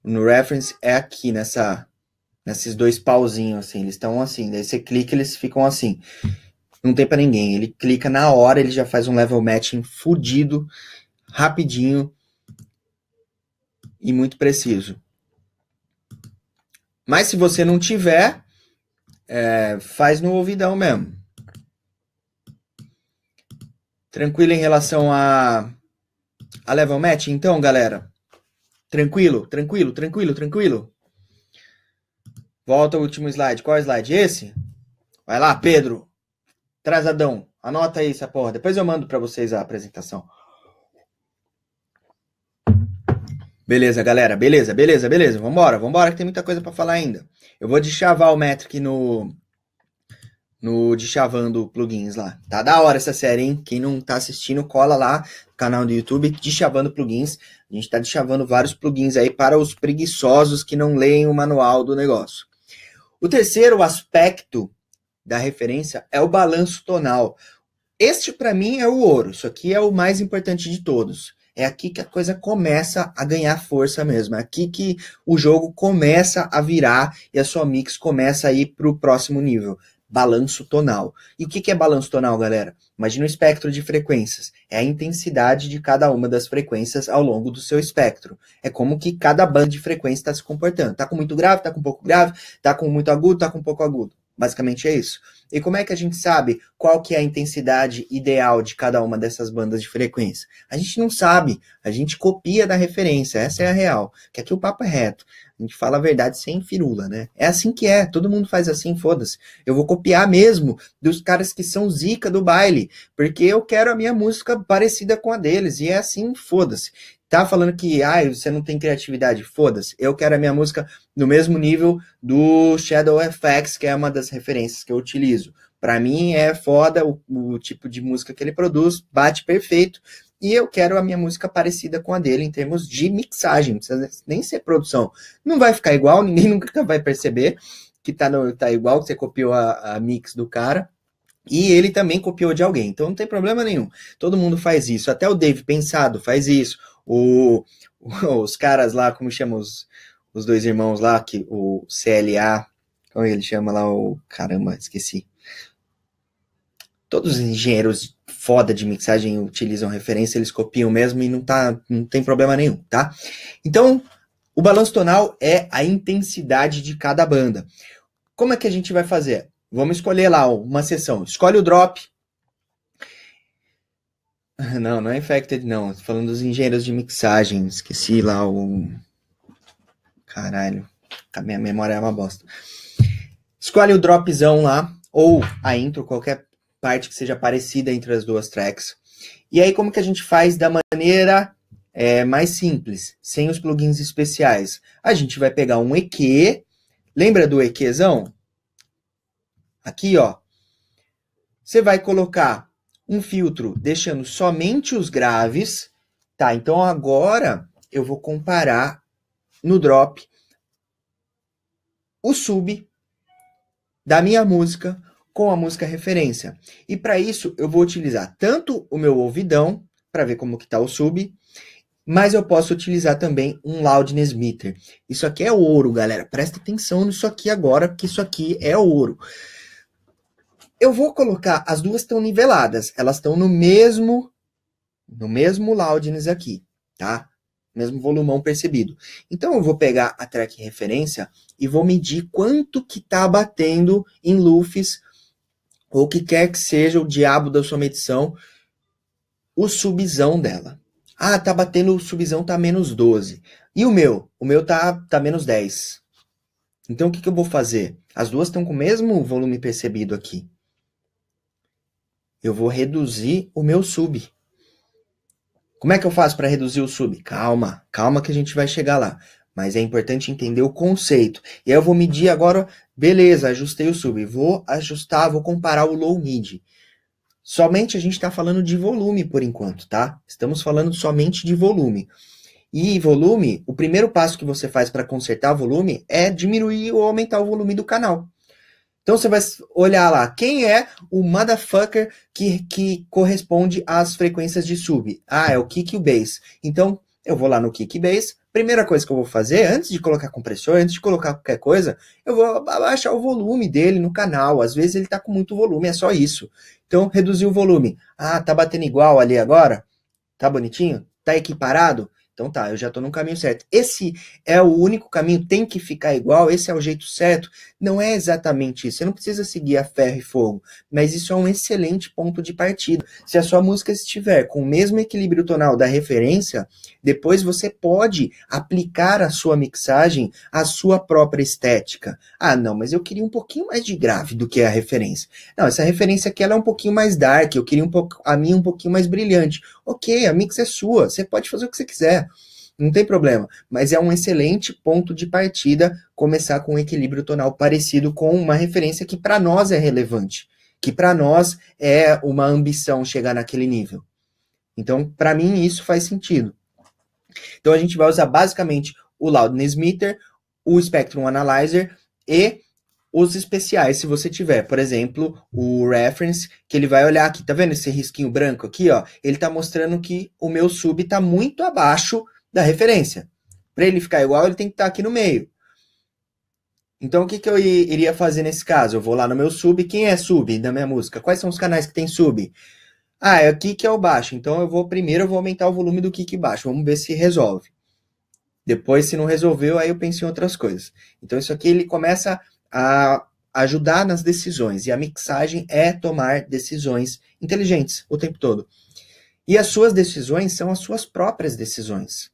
No reference é aqui, nessa, nesses dois pauzinhos, assim, eles estão assim, daí você clica eles ficam assim. Não tem para ninguém, ele clica na hora, ele já faz um level matching fudido, rapidinho e muito preciso. Mas se você não tiver, é, faz no ouvidão mesmo. Tranquilo em relação a, a level match, então, galera? Tranquilo, tranquilo, tranquilo, tranquilo. Volta o último slide. Qual slide? Esse? Vai lá, Pedro. trazadão Anota aí essa porra. Depois eu mando para vocês a apresentação. Beleza, galera. Beleza, beleza, beleza. Vambora, vambora, que tem muita coisa para falar ainda. Eu vou deixar o Metric no, no Djavan Plugins lá. Tá da hora essa série, hein? Quem não tá assistindo, cola lá no canal do YouTube Djavando Plugins. A gente tá deschavando vários plugins aí para os preguiçosos que não leem o manual do negócio. O terceiro aspecto da referência é o balanço tonal. Este para mim é o ouro. Isso aqui é o mais importante de todos. É aqui que a coisa começa a ganhar força mesmo. É aqui que o jogo começa a virar e a sua mix começa a ir para o próximo nível balanço tonal. E o que, é balanço tonal, galera? Imagina o espectro de frequências. É a intensidade de cada uma das frequências ao longo do seu espectro. É como que cada banda de frequência está se comportando. Está com muito grave, está com pouco grave, está com muito agudo, está com pouco agudo. Basicamente é isso. E como é que a gente sabe qual que é a intensidade ideal de cada uma dessas bandas de frequência? A gente não sabe, a gente copia da referência, essa é a real. Que aqui o papo é reto. A gente fala a verdade sem firula, né? É assim que é, todo mundo faz assim, foda-se. Eu vou copiar mesmo dos caras que são zica do baile, porque eu quero a minha música parecida com a deles, e é assim, foda-se. Tá falando que, ai, ah, você não tem criatividade, foda-se. Eu quero a minha música no mesmo nível do Shadow FX, que é uma das referências que eu utilizo. Para mim é foda o, o tipo de música que ele produz, bate perfeito e eu quero a minha música parecida com a dele em termos de mixagem, precisa nem ser produção. Não vai ficar igual, ninguém nunca vai perceber que tá, no, tá igual, que você copiou a, a mix do cara. E ele também copiou de alguém, então não tem problema nenhum. Todo mundo faz isso, até o Dave Pensado faz isso. O, os caras lá, como chamam os, os dois irmãos lá, que o CLA, como ele chama lá, o caramba, esqueci todos os engenheiros foda de mixagem utilizam referência, eles copiam mesmo e não, tá, não tem problema nenhum, tá? Então, o balanço tonal é a intensidade de cada banda. Como é que a gente vai fazer? Vamos escolher lá uma sessão. Escolhe o drop. Não, não é infected, não. Tô falando dos engenheiros de mixagem. Esqueci lá o. Caralho. A minha memória é uma bosta. Escolhe o dropzão lá, ou a intro, qualquer parte que seja parecida entre as duas tracks. E aí, como que a gente faz da maneira é, mais simples, sem os plugins especiais? A gente vai pegar um EQ, lembra do EQzão? Aqui, ó. Você vai colocar um filtro deixando somente os graves, tá? Então, agora eu vou comparar no drop o sub da minha música com a música referência. E para isso eu vou utilizar tanto o meu ouvidão para ver como que está o sub, mas eu posso utilizar também um loudness meter. Isso aqui é ouro, galera. Presta atenção nisso aqui agora, porque isso aqui é ouro. Eu vou colocar, as duas estão niveladas, elas estão no mesmo no mesmo loudness aqui, tá? Mesmo volumão percebido. Então eu vou pegar a track referência e vou medir quanto que tá batendo em lufes ou que quer que seja o diabo da sua medição, o subzão dela. Ah, tá batendo, o subzão tá menos 12. E o meu? O meu tá, tá menos 10. Então o que, que eu vou fazer? As duas estão com o mesmo volume percebido aqui. Eu vou reduzir o meu sub. Como é que eu faço para reduzir o sub? Calma, calma que a gente vai chegar lá. Mas é importante entender o conceito. E aí eu vou medir agora, beleza, ajustei o sub. Vou ajustar, vou comparar o low mid. Somente a gente está falando de volume por enquanto, tá? Estamos falando somente de volume. E volume, o primeiro passo que você faz para consertar volume é diminuir ou aumentar o volume do canal. Então você vai olhar lá, quem é o motherfucker que, que corresponde às frequências de sub? Ah, é o kick e o bass. Então eu vou lá no kick e bass, primeira coisa que eu vou fazer, antes de colocar compressor, antes de colocar qualquer coisa, eu vou abaixar o volume dele no canal. Às vezes ele está com muito volume, é só isso. Então, reduzir o volume. Ah, tá batendo igual ali agora? Tá bonitinho? Tá equiparado? Então tá, eu já estou no caminho certo. Esse é o único caminho, tem que ficar igual, esse é o jeito certo. Não é exatamente isso. Você não precisa seguir a ferro e fogo, mas isso é um excelente ponto de partida. Se a sua música estiver com o mesmo equilíbrio tonal da referência, depois você pode aplicar a sua mixagem à sua própria estética. Ah, não, mas eu queria um pouquinho mais de grave do que a referência. Não, essa referência aqui ela é um pouquinho mais dark, eu queria um pouco a minha um pouquinho mais brilhante. OK, a mix é sua, você pode fazer o que você quiser não tem problema, mas é um excelente ponto de partida começar com um equilíbrio tonal parecido com uma referência que para nós é relevante, que para nós é uma ambição chegar naquele nível. Então, para mim, isso faz sentido. Então, a gente vai usar basicamente o loudness meter, o spectrum analyzer e os especiais, se você tiver, por exemplo, o reference, que ele vai olhar aqui, tá vendo esse risquinho branco aqui, ó? Ele tá mostrando que o meu sub tá muito abaixo da referência. Para ele ficar igual, ele tem que estar tá aqui no meio. Então, o que, que eu iria fazer nesse caso? Eu vou lá no meu sub. Quem é sub da minha música? Quais são os canais que tem sub? Ah, é aqui que é o baixo. Então, eu vou primeiro eu vou aumentar o volume do kick baixo. Vamos ver se resolve. Depois, se não resolveu, aí eu penso em outras coisas. Então, isso aqui ele começa a ajudar nas decisões. E a mixagem é tomar decisões inteligentes o tempo todo. E as suas decisões são as suas próprias decisões.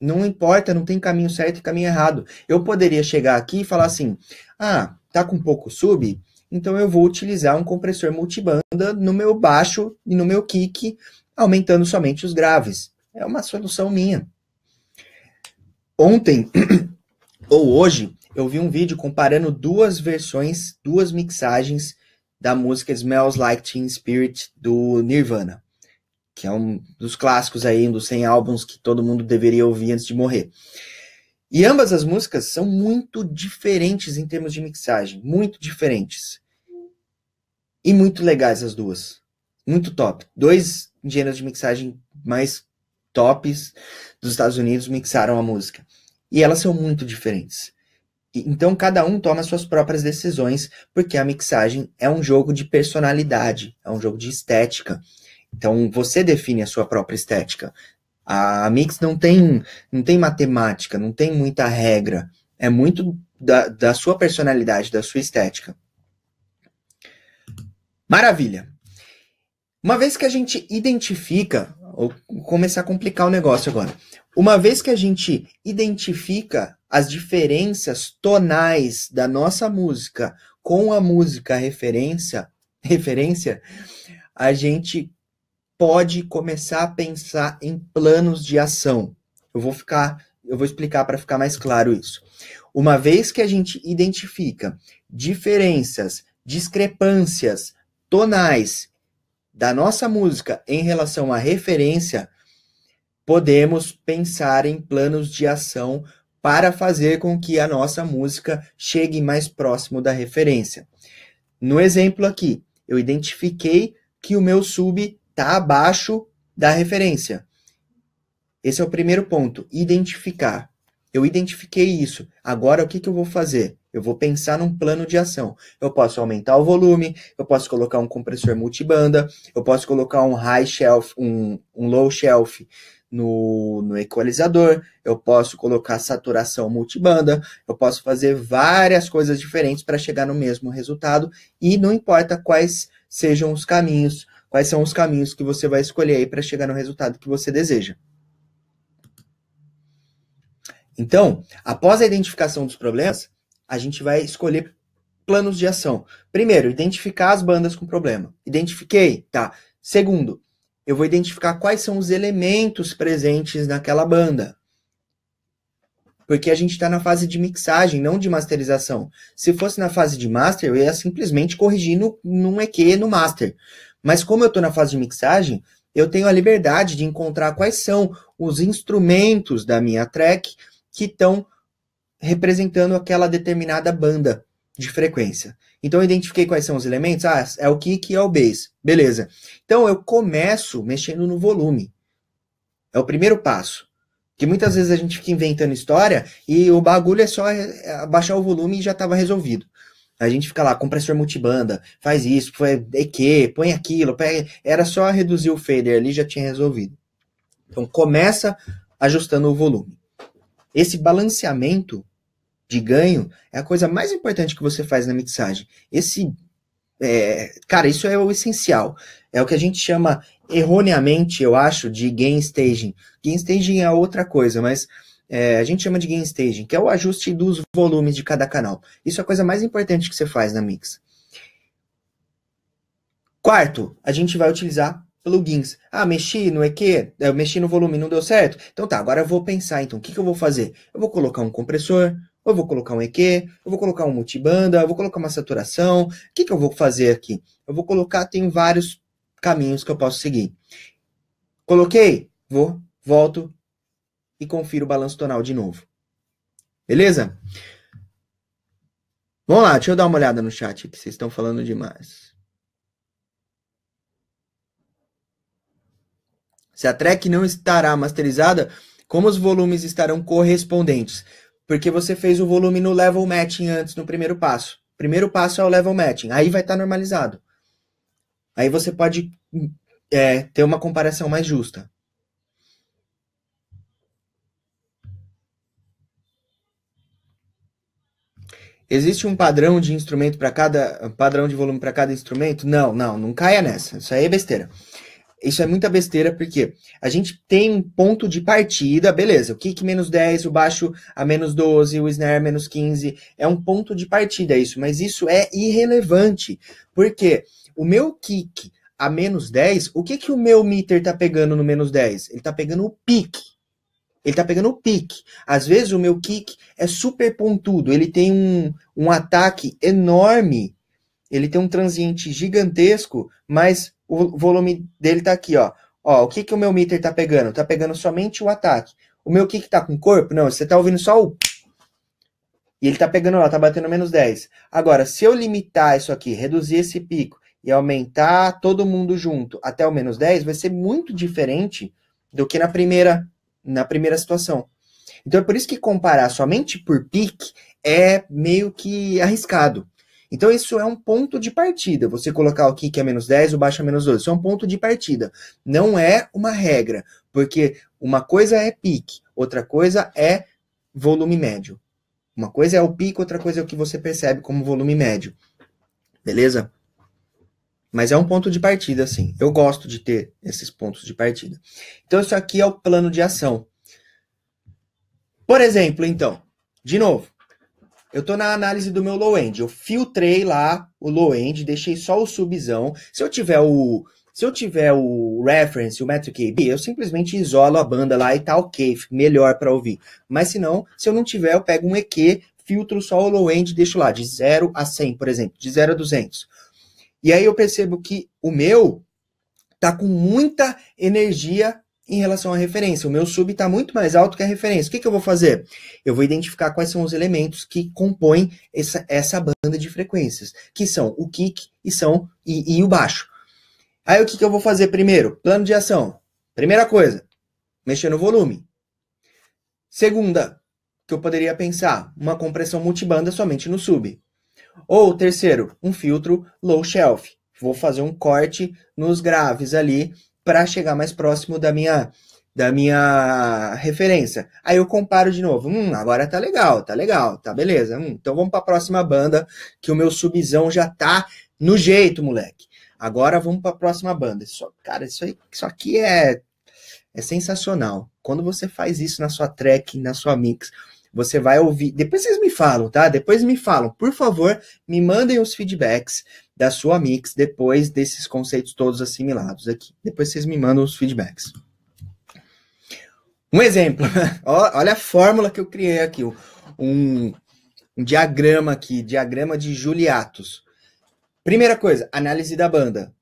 Não importa, não tem caminho certo e caminho errado. Eu poderia chegar aqui e falar assim: ah, tá com pouco sub? Então eu vou utilizar um compressor multibanda no meu baixo e no meu kick, aumentando somente os graves. É uma solução minha. Ontem ou hoje eu vi um vídeo comparando duas versões, duas mixagens da música Smells Like Teen Spirit do Nirvana que é um dos clássicos aí, um dos 100 álbuns que todo mundo deveria ouvir antes de morrer. E ambas as músicas são muito diferentes em termos de mixagem, muito diferentes. E muito legais as duas. Muito top. Dois engenheiros de mixagem mais tops dos Estados Unidos mixaram a música. E elas são muito diferentes. Então cada um toma suas próprias decisões, porque a mixagem é um jogo de personalidade, é um jogo de estética. Então você define a sua própria estética. A Mix não tem, não tem matemática, não tem muita regra. É muito da, da sua personalidade, da sua estética. Maravilha. Uma vez que a gente identifica, vou começar a complicar o negócio agora. Uma vez que a gente identifica as diferenças tonais da nossa música com a música referência, referência, a gente pode começar a pensar em planos de ação. Eu vou ficar, eu vou explicar para ficar mais claro isso. Uma vez que a gente identifica diferenças, discrepâncias tonais da nossa música em relação à referência, podemos pensar em planos de ação para fazer com que a nossa música chegue mais próximo da referência. No exemplo aqui, eu identifiquei que o meu sub está abaixo da referência. Esse é o primeiro ponto, identificar. Eu identifiquei isso. Agora o que, que eu vou fazer? Eu vou pensar num plano de ação. Eu posso aumentar o volume, eu posso colocar um compressor multibanda, eu posso colocar um high shelf, um, um low shelf no, no, equalizador, eu posso colocar saturação multibanda, eu posso fazer várias coisas diferentes para chegar no mesmo resultado e não importa quais sejam os caminhos quais são os caminhos que você vai escolher aí para chegar no resultado que você deseja. Então, após a identificação dos problemas, a gente vai escolher planos de ação. Primeiro, identificar as bandas com problema. Identifiquei, tá. Segundo, eu vou identificar quais são os elementos presentes naquela banda. Porque a gente está na fase de mixagem, não de masterização. Se fosse na fase de master, eu ia simplesmente corrigir no, num EQ no master. Mas como eu estou na fase de mixagem, eu tenho a liberdade de encontrar quais são os instrumentos da minha track que estão representando aquela determinada banda de frequência. Então eu identifiquei quais são os elementos, ah, é o kick e é o bass. Beleza. Então eu começo mexendo no volume. É o primeiro passo. Que muitas vezes a gente fica inventando história e o bagulho é só é, abaixar o volume e já estava resolvido. A gente fica lá, compressor multibanda, faz isso, põe EQ, põe aquilo, pega... era só reduzir o fader ali, já tinha resolvido. Então começa ajustando o volume. Esse balanceamento de ganho é a coisa mais importante que você faz na mixagem. Esse, é... cara, isso é o essencial. É o que a gente chama erroneamente, eu acho, de gain staging. Gain staging é outra coisa, mas é, a gente chama de gain staging, que é o ajuste dos volumes de cada canal. Isso é a coisa mais importante que você faz na mix. Quarto, a gente vai utilizar plugins. Ah, mexi no EQ, eu é, mexi no volume, não deu certo. Então tá, agora eu vou pensar, então, o que, que eu vou fazer? Eu vou colocar um compressor, eu vou colocar um EQ, eu vou colocar um multibanda, eu vou colocar uma saturação. O que, que eu vou fazer aqui? Eu vou colocar, tem vários caminhos que eu posso seguir. Coloquei, vou, volto, e confira o balanço tonal de novo. Beleza? Vamos lá, deixa eu dar uma olhada no chat que vocês estão falando demais. Se a track não estará masterizada, como os volumes estarão correspondentes? Porque você fez o volume no level matching antes, no primeiro passo. Primeiro passo é o level matching, aí vai estar tá normalizado. Aí você pode é, ter uma comparação mais justa. Existe um padrão de instrumento para cada padrão de volume para cada instrumento? Não, não, não caia nessa. Isso aí é besteira. Isso é muita besteira porque a gente tem um ponto de partida, beleza, o kick menos 10, o baixo a menos 12, o snare menos 15, é um ponto de partida isso, mas isso é irrelevante, porque o meu kick a menos 10, o que que o meu meter tá pegando no menos 10? Ele tá pegando o pique. Ele tá pegando o pique. Às vezes o meu kick é super pontudo, ele tem um, um ataque enorme, ele tem um transiente gigantesco, mas o volume dele tá aqui, ó. Ó, o que que o meu meter tá pegando? Tá pegando somente o ataque. O meu kick tá com corpo? Não, você tá ouvindo só o e ele tá pegando lá, tá batendo menos 10. Agora, se eu limitar isso aqui, reduzir esse pico e aumentar todo mundo junto até o menos 10, vai ser muito diferente do que na primeira na primeira situação. Então é por isso que comparar somente por pique é meio que arriscado. Então isso é um ponto de partida. Você colocar o que é menos 10, o baixo é menos 12, isso é um ponto de partida. Não é uma regra, porque uma coisa é pique, outra coisa é volume médio. Uma coisa é o pic, outra coisa é o que você percebe como volume médio. Beleza? Mas é um ponto de partida, assim. Eu gosto de ter esses pontos de partida. Então, isso aqui é o plano de ação. Por exemplo, então, de novo, eu estou na análise do meu low-end. Eu filtrei lá o low-end, deixei só o subzão. Se eu tiver o, se eu tiver o reference, o metric AB, eu simplesmente isolo a banda lá e tá ok, melhor para ouvir. Mas se não, se eu não tiver, eu pego um EQ, filtro só o low-end e deixo lá de 0 a 100, por exemplo, de 0 a 200. E aí eu percebo que o meu tá com muita energia em relação à referência. O meu sub está muito mais alto que a referência. O que, que, eu vou fazer? Eu vou identificar quais são os elementos que compõem essa, essa banda de frequências, que são o kick e, são, e, e o baixo. Aí o que, que eu vou fazer primeiro? Plano de ação. Primeira coisa, mexer no volume. Segunda, que eu poderia pensar, uma compressão multibanda somente no sub. Ou terceiro, um filtro low shelf. Vou fazer um corte nos graves ali para chegar mais próximo da minha da minha referência. Aí eu comparo de novo. Hum, agora tá legal, tá legal, tá beleza. Hum, então vamos para a próxima banda que o meu subzão já tá no jeito, moleque. Agora vamos para a próxima banda. Isso, cara, isso, aí, isso aqui é é sensacional. Quando você faz isso na sua track, na sua mix, você vai ouvir. Depois vocês me falam, tá? Depois me falam. Por favor, me mandem os feedbacks da sua mix depois desses conceitos todos assimilados aqui. Depois vocês me mandam os feedbacks. Um exemplo. Olha a fórmula que eu criei aqui. Um, um diagrama aqui, diagrama de Juliatos. Primeira coisa, análise da banda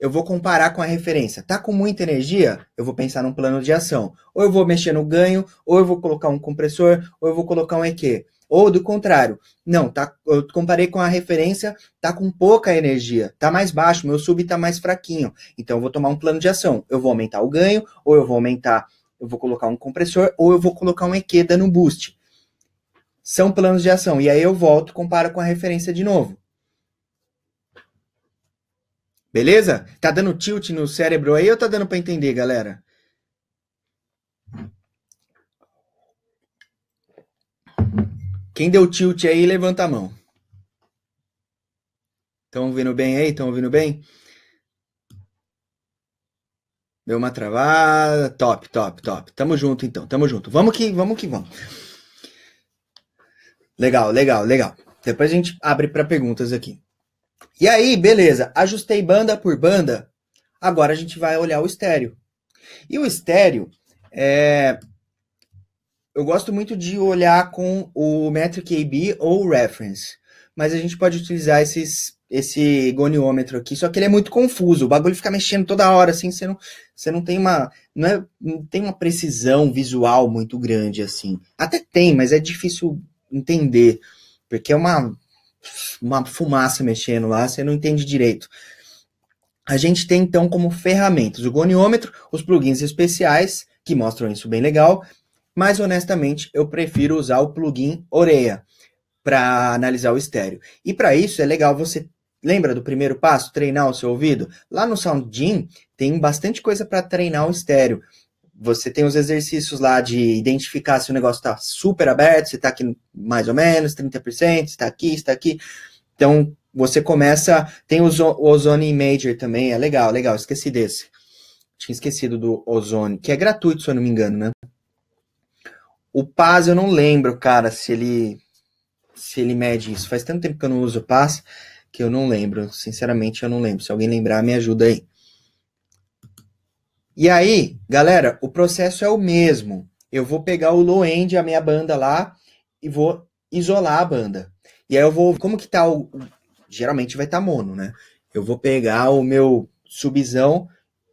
eu vou comparar com a referência. Tá com muita energia? Eu vou pensar num plano de ação. Ou eu vou mexer no ganho, ou eu vou colocar um compressor, ou eu vou colocar um EQ. Ou do contrário, não, tá, eu comparei com a referência, tá com pouca energia, tá mais baixo, meu sub tá mais fraquinho. Então eu vou tomar um plano de ação. Eu vou aumentar o ganho, ou eu vou aumentar, eu vou colocar um compressor, ou eu vou colocar um EQ dando boost. São planos de ação. E aí eu volto, comparo com a referência de novo. Beleza? Tá dando tilt no cérebro aí ou tá dando para entender, galera? Quem deu tilt aí, levanta a mão. Estão ouvindo bem aí? Estão ouvindo bem? Deu uma travada. Top, top, top. Tamo junto então, tamo junto. Vamos que vamos que vamos. Legal, legal, legal. Depois a gente abre para perguntas aqui. E aí, beleza, ajustei banda por banda. Agora a gente vai olhar o estéreo. E o estéreo, é... eu gosto muito de olhar com o Metric AB ou Reference, mas a gente pode utilizar esses, esse goniômetro aqui, só que ele é muito confuso, o bagulho fica mexendo toda hora, assim, você não, você não tem uma não, é, não tem uma precisão visual muito grande, assim. Até tem, mas é difícil entender, porque é uma uma fumaça mexendo lá, você não entende direito. A gente tem então como ferramentas o goniômetro, os plugins especiais, que mostram isso bem legal, mas honestamente eu prefiro usar o plugin Oreia para analisar o estéreo. E para isso é legal você lembra do primeiro passo, treinar o seu ouvido? Lá no SoundGym tem bastante coisa para treinar o estéreo você tem os exercícios lá de identificar se o negócio está super aberto, se está aqui mais ou menos, 30%, está aqui, está aqui. Então, você começa. Tem o Ozone Major também, é legal, legal, esqueci desse. Tinha esquecido do Ozone, que é gratuito, se eu não me engano, né? O Paz, eu não lembro, cara, se ele se ele mede isso. Faz tanto tempo que eu não uso o Paz que eu não lembro. Sinceramente, eu não lembro. Se alguém lembrar, me ajuda aí. E aí, galera, o processo é o mesmo. Eu vou pegar o low end, a minha banda lá, e vou isolar a banda. E aí eu vou, como que tá o geralmente vai estar tá mono, né? Eu vou pegar o meu subzão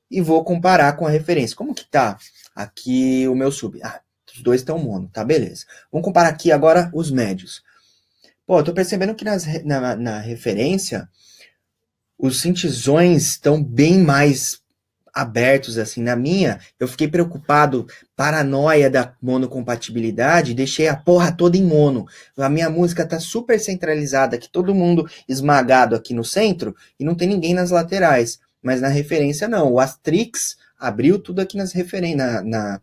e vou comparar com a referência. Como que tá aqui o meu sub? Ah, os dois estão mono, tá beleza. Vamos comparar aqui agora os médios. Pô, eu tô percebendo que nas, na, na referência os cintizões estão bem mais abertos assim. Na minha, eu fiquei preocupado, paranoia da monocompatibilidade, deixei a porra toda em mono. A minha música tá super centralizada, que todo mundo esmagado aqui no centro e não tem ninguém nas laterais. Mas na referência não. O Astrix abriu tudo aqui nas referen na, na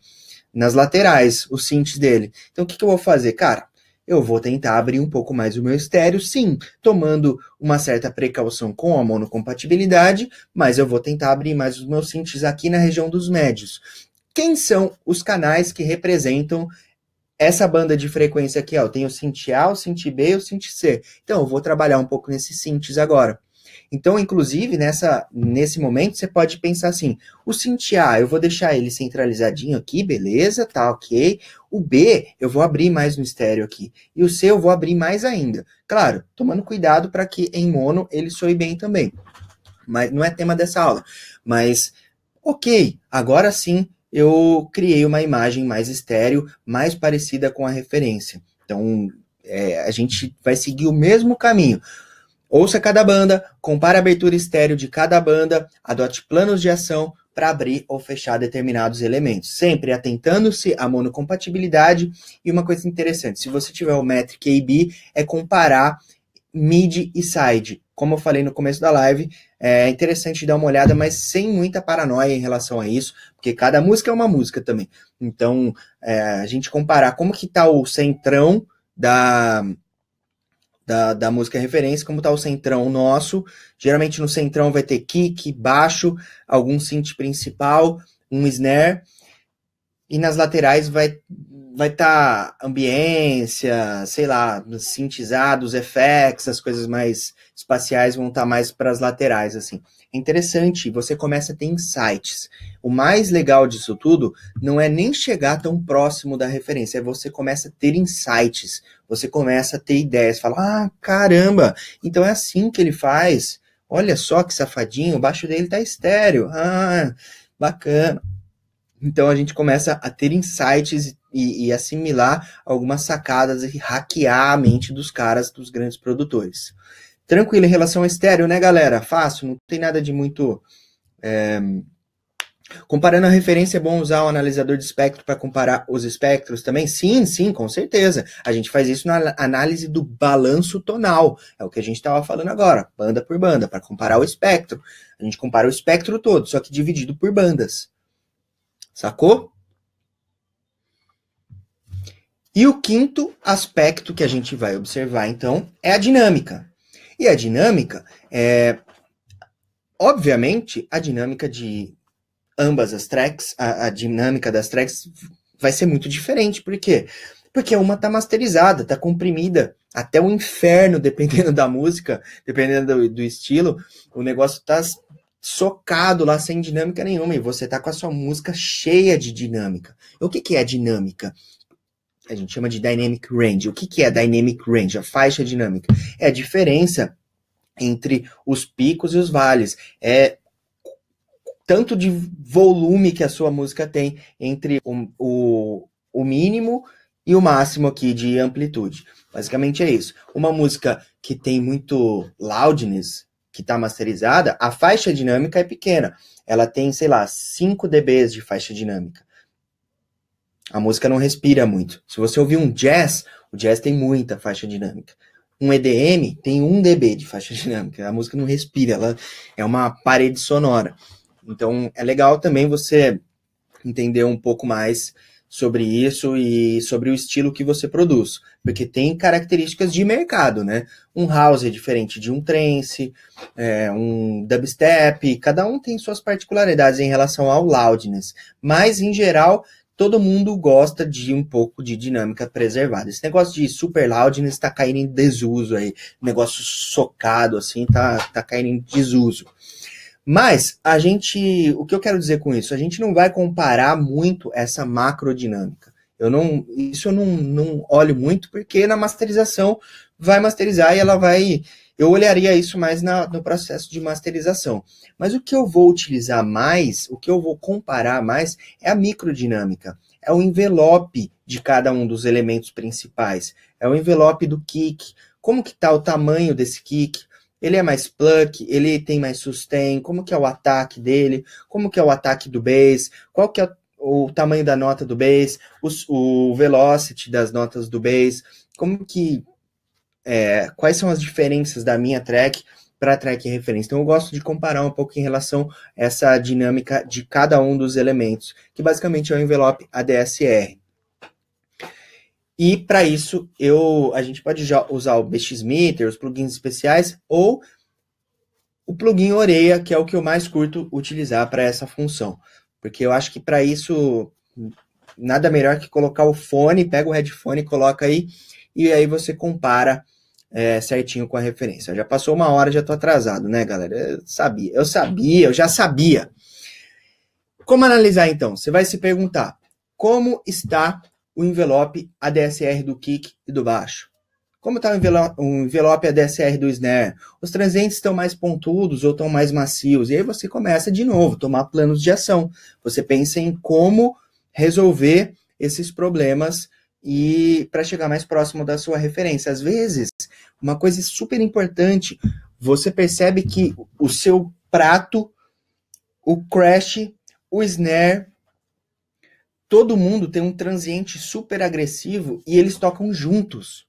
nas laterais, o synth dele. Então o que, que eu vou fazer? Cara, eu vou tentar abrir um pouco mais o meu estéreo, sim, tomando uma certa precaução com a monocompatibilidade, mas eu vou tentar abrir mais os meus synths aqui na região dos médios. Quem são os canais que representam essa banda de frequência aqui? Ó, eu tenho o synth A, o synth B e o synth C. Então, eu vou trabalhar um pouco nesses synths agora. Então, inclusive, nessa, nesse momento, você pode pensar assim: o cintia, ah, eu vou deixar ele centralizadinho aqui, beleza, tá ok. O B, eu vou abrir mais estéreo aqui. E o C, eu vou abrir mais ainda. Claro, tomando cuidado para que em mono ele soe bem também. Mas não é tema dessa aula. Mas, ok, agora sim eu criei uma imagem mais estéreo, mais parecida com a referência. Então, é, a gente vai seguir o mesmo caminho. Ouça cada banda, compare a abertura estéreo de cada banda, adote planos de ação para abrir ou fechar determinados elementos, sempre atentando-se à monocompatibilidade. E uma coisa interessante, se você tiver o Metric AB, é comparar mid e side. Como eu falei no começo da live, é interessante dar uma olhada, mas sem muita paranoia em relação a isso, porque cada música é uma música também. Então, é, a gente comparar como que está o centrão da da, da música referência, como tá o centrão nosso. Geralmente no centrão vai ter kick, baixo, algum synth principal, um snare. E nas laterais vai vai estar tá ambiência, sei lá, sintetizados effects, as coisas mais espaciais vão estar tá mais para as laterais assim interessante, você começa a ter insights. O mais legal disso tudo não é nem chegar tão próximo da referência, é você começa a ter insights, você começa a ter ideias, fala, ah, caramba, então é assim que ele faz, olha só que safadinho, o baixo dele tá estéreo, ah, bacana. Então a gente começa a ter insights e, e assimilar algumas sacadas e hackear a mente dos caras, dos grandes produtores tranquilo em relação ao estéreo, né, galera? Fácil, não tem nada de muito. É... Comparando a referência, é bom usar o analisador de espectro para comparar os espectros também? Sim, sim, com certeza. A gente faz isso na análise do balanço tonal. É o que a gente estava falando agora, banda por banda, para comparar o espectro. A gente compara o espectro todo, só que dividido por bandas. Sacou? E o quinto aspecto que a gente vai observar, então, é a dinâmica. E a dinâmica é, obviamente, a dinâmica de ambas as tracks, a, a, dinâmica das tracks vai ser muito diferente. Por quê? Porque uma tá masterizada, tá comprimida até o inferno, dependendo da música, dependendo do, do estilo, o negócio tá socado lá sem dinâmica nenhuma e você tá com a sua música cheia de dinâmica. O que, que é dinâmica? a gente chama de dynamic range. O que, que é dynamic range? A faixa dinâmica. É a diferença entre os picos e os vales. É tanto de volume que a sua música tem entre o, o, o mínimo e o máximo aqui de amplitude. Basicamente é isso. Uma música que tem muito loudness, que está masterizada, a faixa dinâmica é pequena. Ela tem, sei lá, 5 dBs de faixa dinâmica. A música não respira muito. Se você ouvir um jazz, o jazz tem muita faixa dinâmica. Um EDM tem um dB de faixa dinâmica. A música não respira, ela é uma parede sonora. Então é legal também você entender um pouco mais sobre isso e sobre o estilo que você produz, porque tem características de mercado, né? Um house é diferente de um trance, é, um dubstep, cada um tem suas particularidades em relação ao loudness, mas em geral todo mundo gosta de um pouco de dinâmica preservada. Esse negócio de super loudness está caindo em desuso aí, negócio socado assim, tá, tá caindo em desuso. Mas a gente, o que eu quero dizer com isso, a gente não vai comparar muito essa macrodinâmica. Eu não, isso eu não, não olho muito porque na masterização vai masterizar e ela vai eu olharia isso mais na, no processo de masterização. Mas o que eu vou utilizar mais, o que eu vou comparar mais, é a microdinâmica. É o envelope de cada um dos elementos principais. É o envelope do kick. Como que está o tamanho desse kick? Ele é mais pluck, ele tem mais sustain, como que é o ataque dele, como que é o ataque do bass, qual que é o tamanho da nota do bass, o, o velocity das notas do bass, como que é, quais são as diferenças da minha track para a track referência. Então eu gosto de comparar um pouco em relação a essa dinâmica de cada um dos elementos, que basicamente é o envelope ADSR. E para isso, eu, a gente pode usar o BX Meter os plugins especiais, ou o plugin Oreia, que é o que eu mais curto utilizar para essa função. Porque eu acho que para isso, nada melhor que colocar o fone, pega o headphone, coloca aí, e aí você compara é, certinho com a referência. Já passou uma hora, já tô atrasado, né, galera? Eu sabia, eu sabia, eu já sabia. Como analisar então? Você vai se perguntar como está o envelope ADSR do kick e do baixo. Como está o envelope, o envelope ADSR do snare? Os transientes estão mais pontudos ou estão mais macios? E aí você começa de novo, tomar planos de ação. Você pensa em como resolver esses problemas e para chegar mais próximo da sua referência. Às vezes, uma coisa super importante, você percebe que o seu prato, o crash, o snare, todo mundo tem um transiente super agressivo e eles tocam juntos.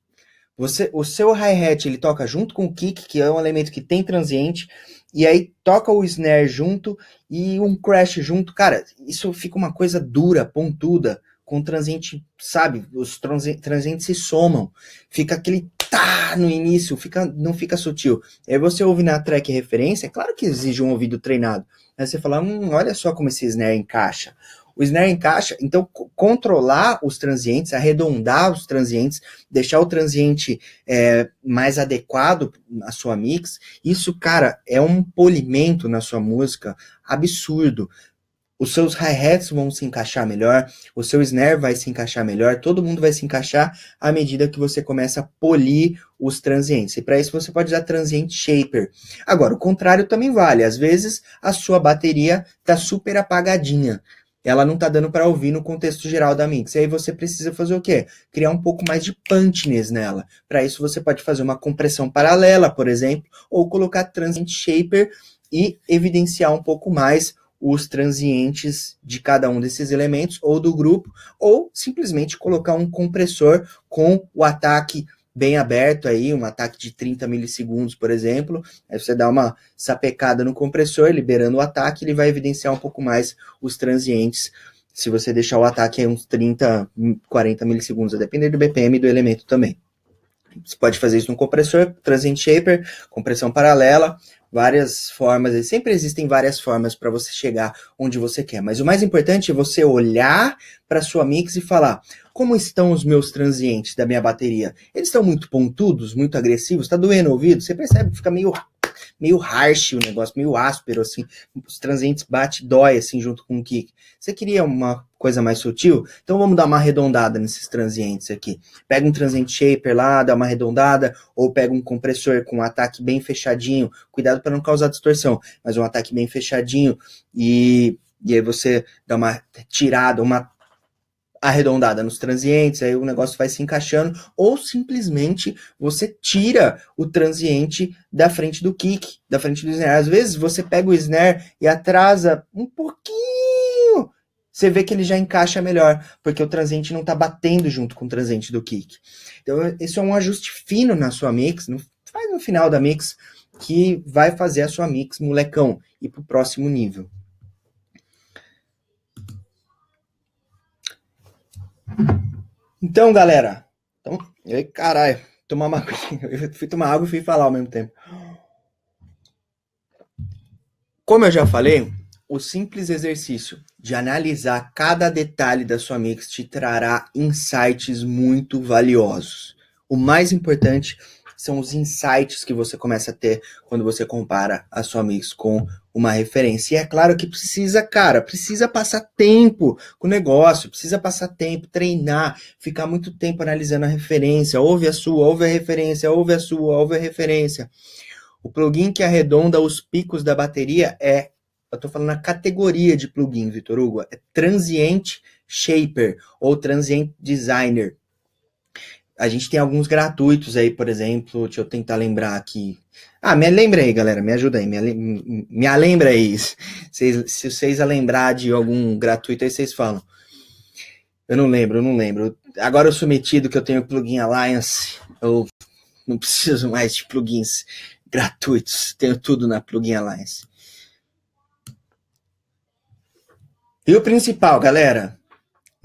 Você, o seu hi-hat ele toca junto com o kick, que é um elemento que tem transiente, e aí toca o snare junto e um crash junto. Cara, isso fica uma coisa dura, pontuda com transiente, sabe? Os transientes se somam. Fica aquele tá no início, fica, não fica sutil. Aí você ouve na track referência, é claro que exige um ouvido treinado. Aí você fala, hum, olha só como esse snare encaixa. O snare encaixa, então controlar os transientes, arredondar os transientes, deixar o transiente é, mais adequado à sua mix, isso, cara, é um polimento na sua música absurdo os seus hi-hats vão se encaixar melhor, o seu snare vai se encaixar melhor, todo mundo vai se encaixar à medida que você começa a polir os transientes. E para isso você pode usar transient shaper. Agora, o contrário também vale. Às vezes a sua bateria tá super apagadinha. Ela não tá dando para ouvir no contexto geral da mix. E aí você precisa fazer o quê? Criar um pouco mais de punchness nela. Para isso você pode fazer uma compressão paralela, por exemplo, ou colocar transient shaper e evidenciar um pouco mais os transientes de cada um desses elementos ou do grupo, ou simplesmente colocar um compressor com o ataque bem aberto aí, um ataque de 30 milissegundos, por exemplo, aí você dá uma sapecada no compressor, liberando o ataque, ele vai evidenciar um pouco mais os transientes, se você deixar o ataque aí uns 30, 40 milissegundos, a depender do BPM do elemento também. Você pode fazer isso no compressor, transient shaper, compressão paralela, várias formas, sempre existem várias formas para você chegar onde você quer, mas o mais importante é você olhar para sua mix e falar: como estão os meus transientes da minha bateria? Eles estão muito pontudos, muito agressivos, está doendo o ouvido? Você percebe que fica meio meio harsh o negócio, meio áspero, assim. Os transientes bate e dói, assim, junto com o kick. Você queria uma coisa mais sutil? Então vamos dar uma arredondada nesses transientes aqui. Pega um transient shaper lá, dá uma arredondada, ou pega um compressor com um ataque bem fechadinho. Cuidado para não causar distorção, mas um ataque bem fechadinho e... E aí você dá uma tirada, uma arredondada nos transientes, aí o negócio vai se encaixando, ou simplesmente você tira o transiente da frente do kick, da frente do snare. Às vezes você pega o snare e atrasa um pouquinho, você vê que ele já encaixa melhor, porque o transiente não está batendo junto com o transiente do kick. Então, esse é um ajuste fino na sua mix, no, faz no final da mix, que vai fazer a sua mix molecão e pro próximo nível. Então, galera. Então, ei, caralho. Tomar uma Eu fui tomar água e fui falar ao mesmo tempo. Como eu já falei, o simples exercício de analisar cada detalhe da sua mix te trará insights muito valiosos. O mais importante é são os insights que você começa a ter quando você compara a sua mix com uma referência. E é claro que precisa, cara, precisa passar tempo com o negócio, precisa passar tempo, treinar, ficar muito tempo analisando a referência, ouve a sua, ouve a referência, ouve a sua, ouve a referência. O plugin que arredonda os picos da bateria é, eu estou falando na categoria de plugin, Vitor Hugo, é Transient Shaper ou Transient Designer. A gente tem alguns gratuitos aí, por exemplo, deixa eu tentar lembrar aqui. Ah, me lembra aí, galera, me ajuda aí, me, me lembra aí. Cês, se vocês a lembrar de algum gratuito aí, vocês falam. Eu não lembro, eu não lembro. Agora eu sou metido que eu tenho o plugin Alliance, eu não preciso mais de plugins gratuitos, tenho tudo na plugin Alliance. E o principal, galera,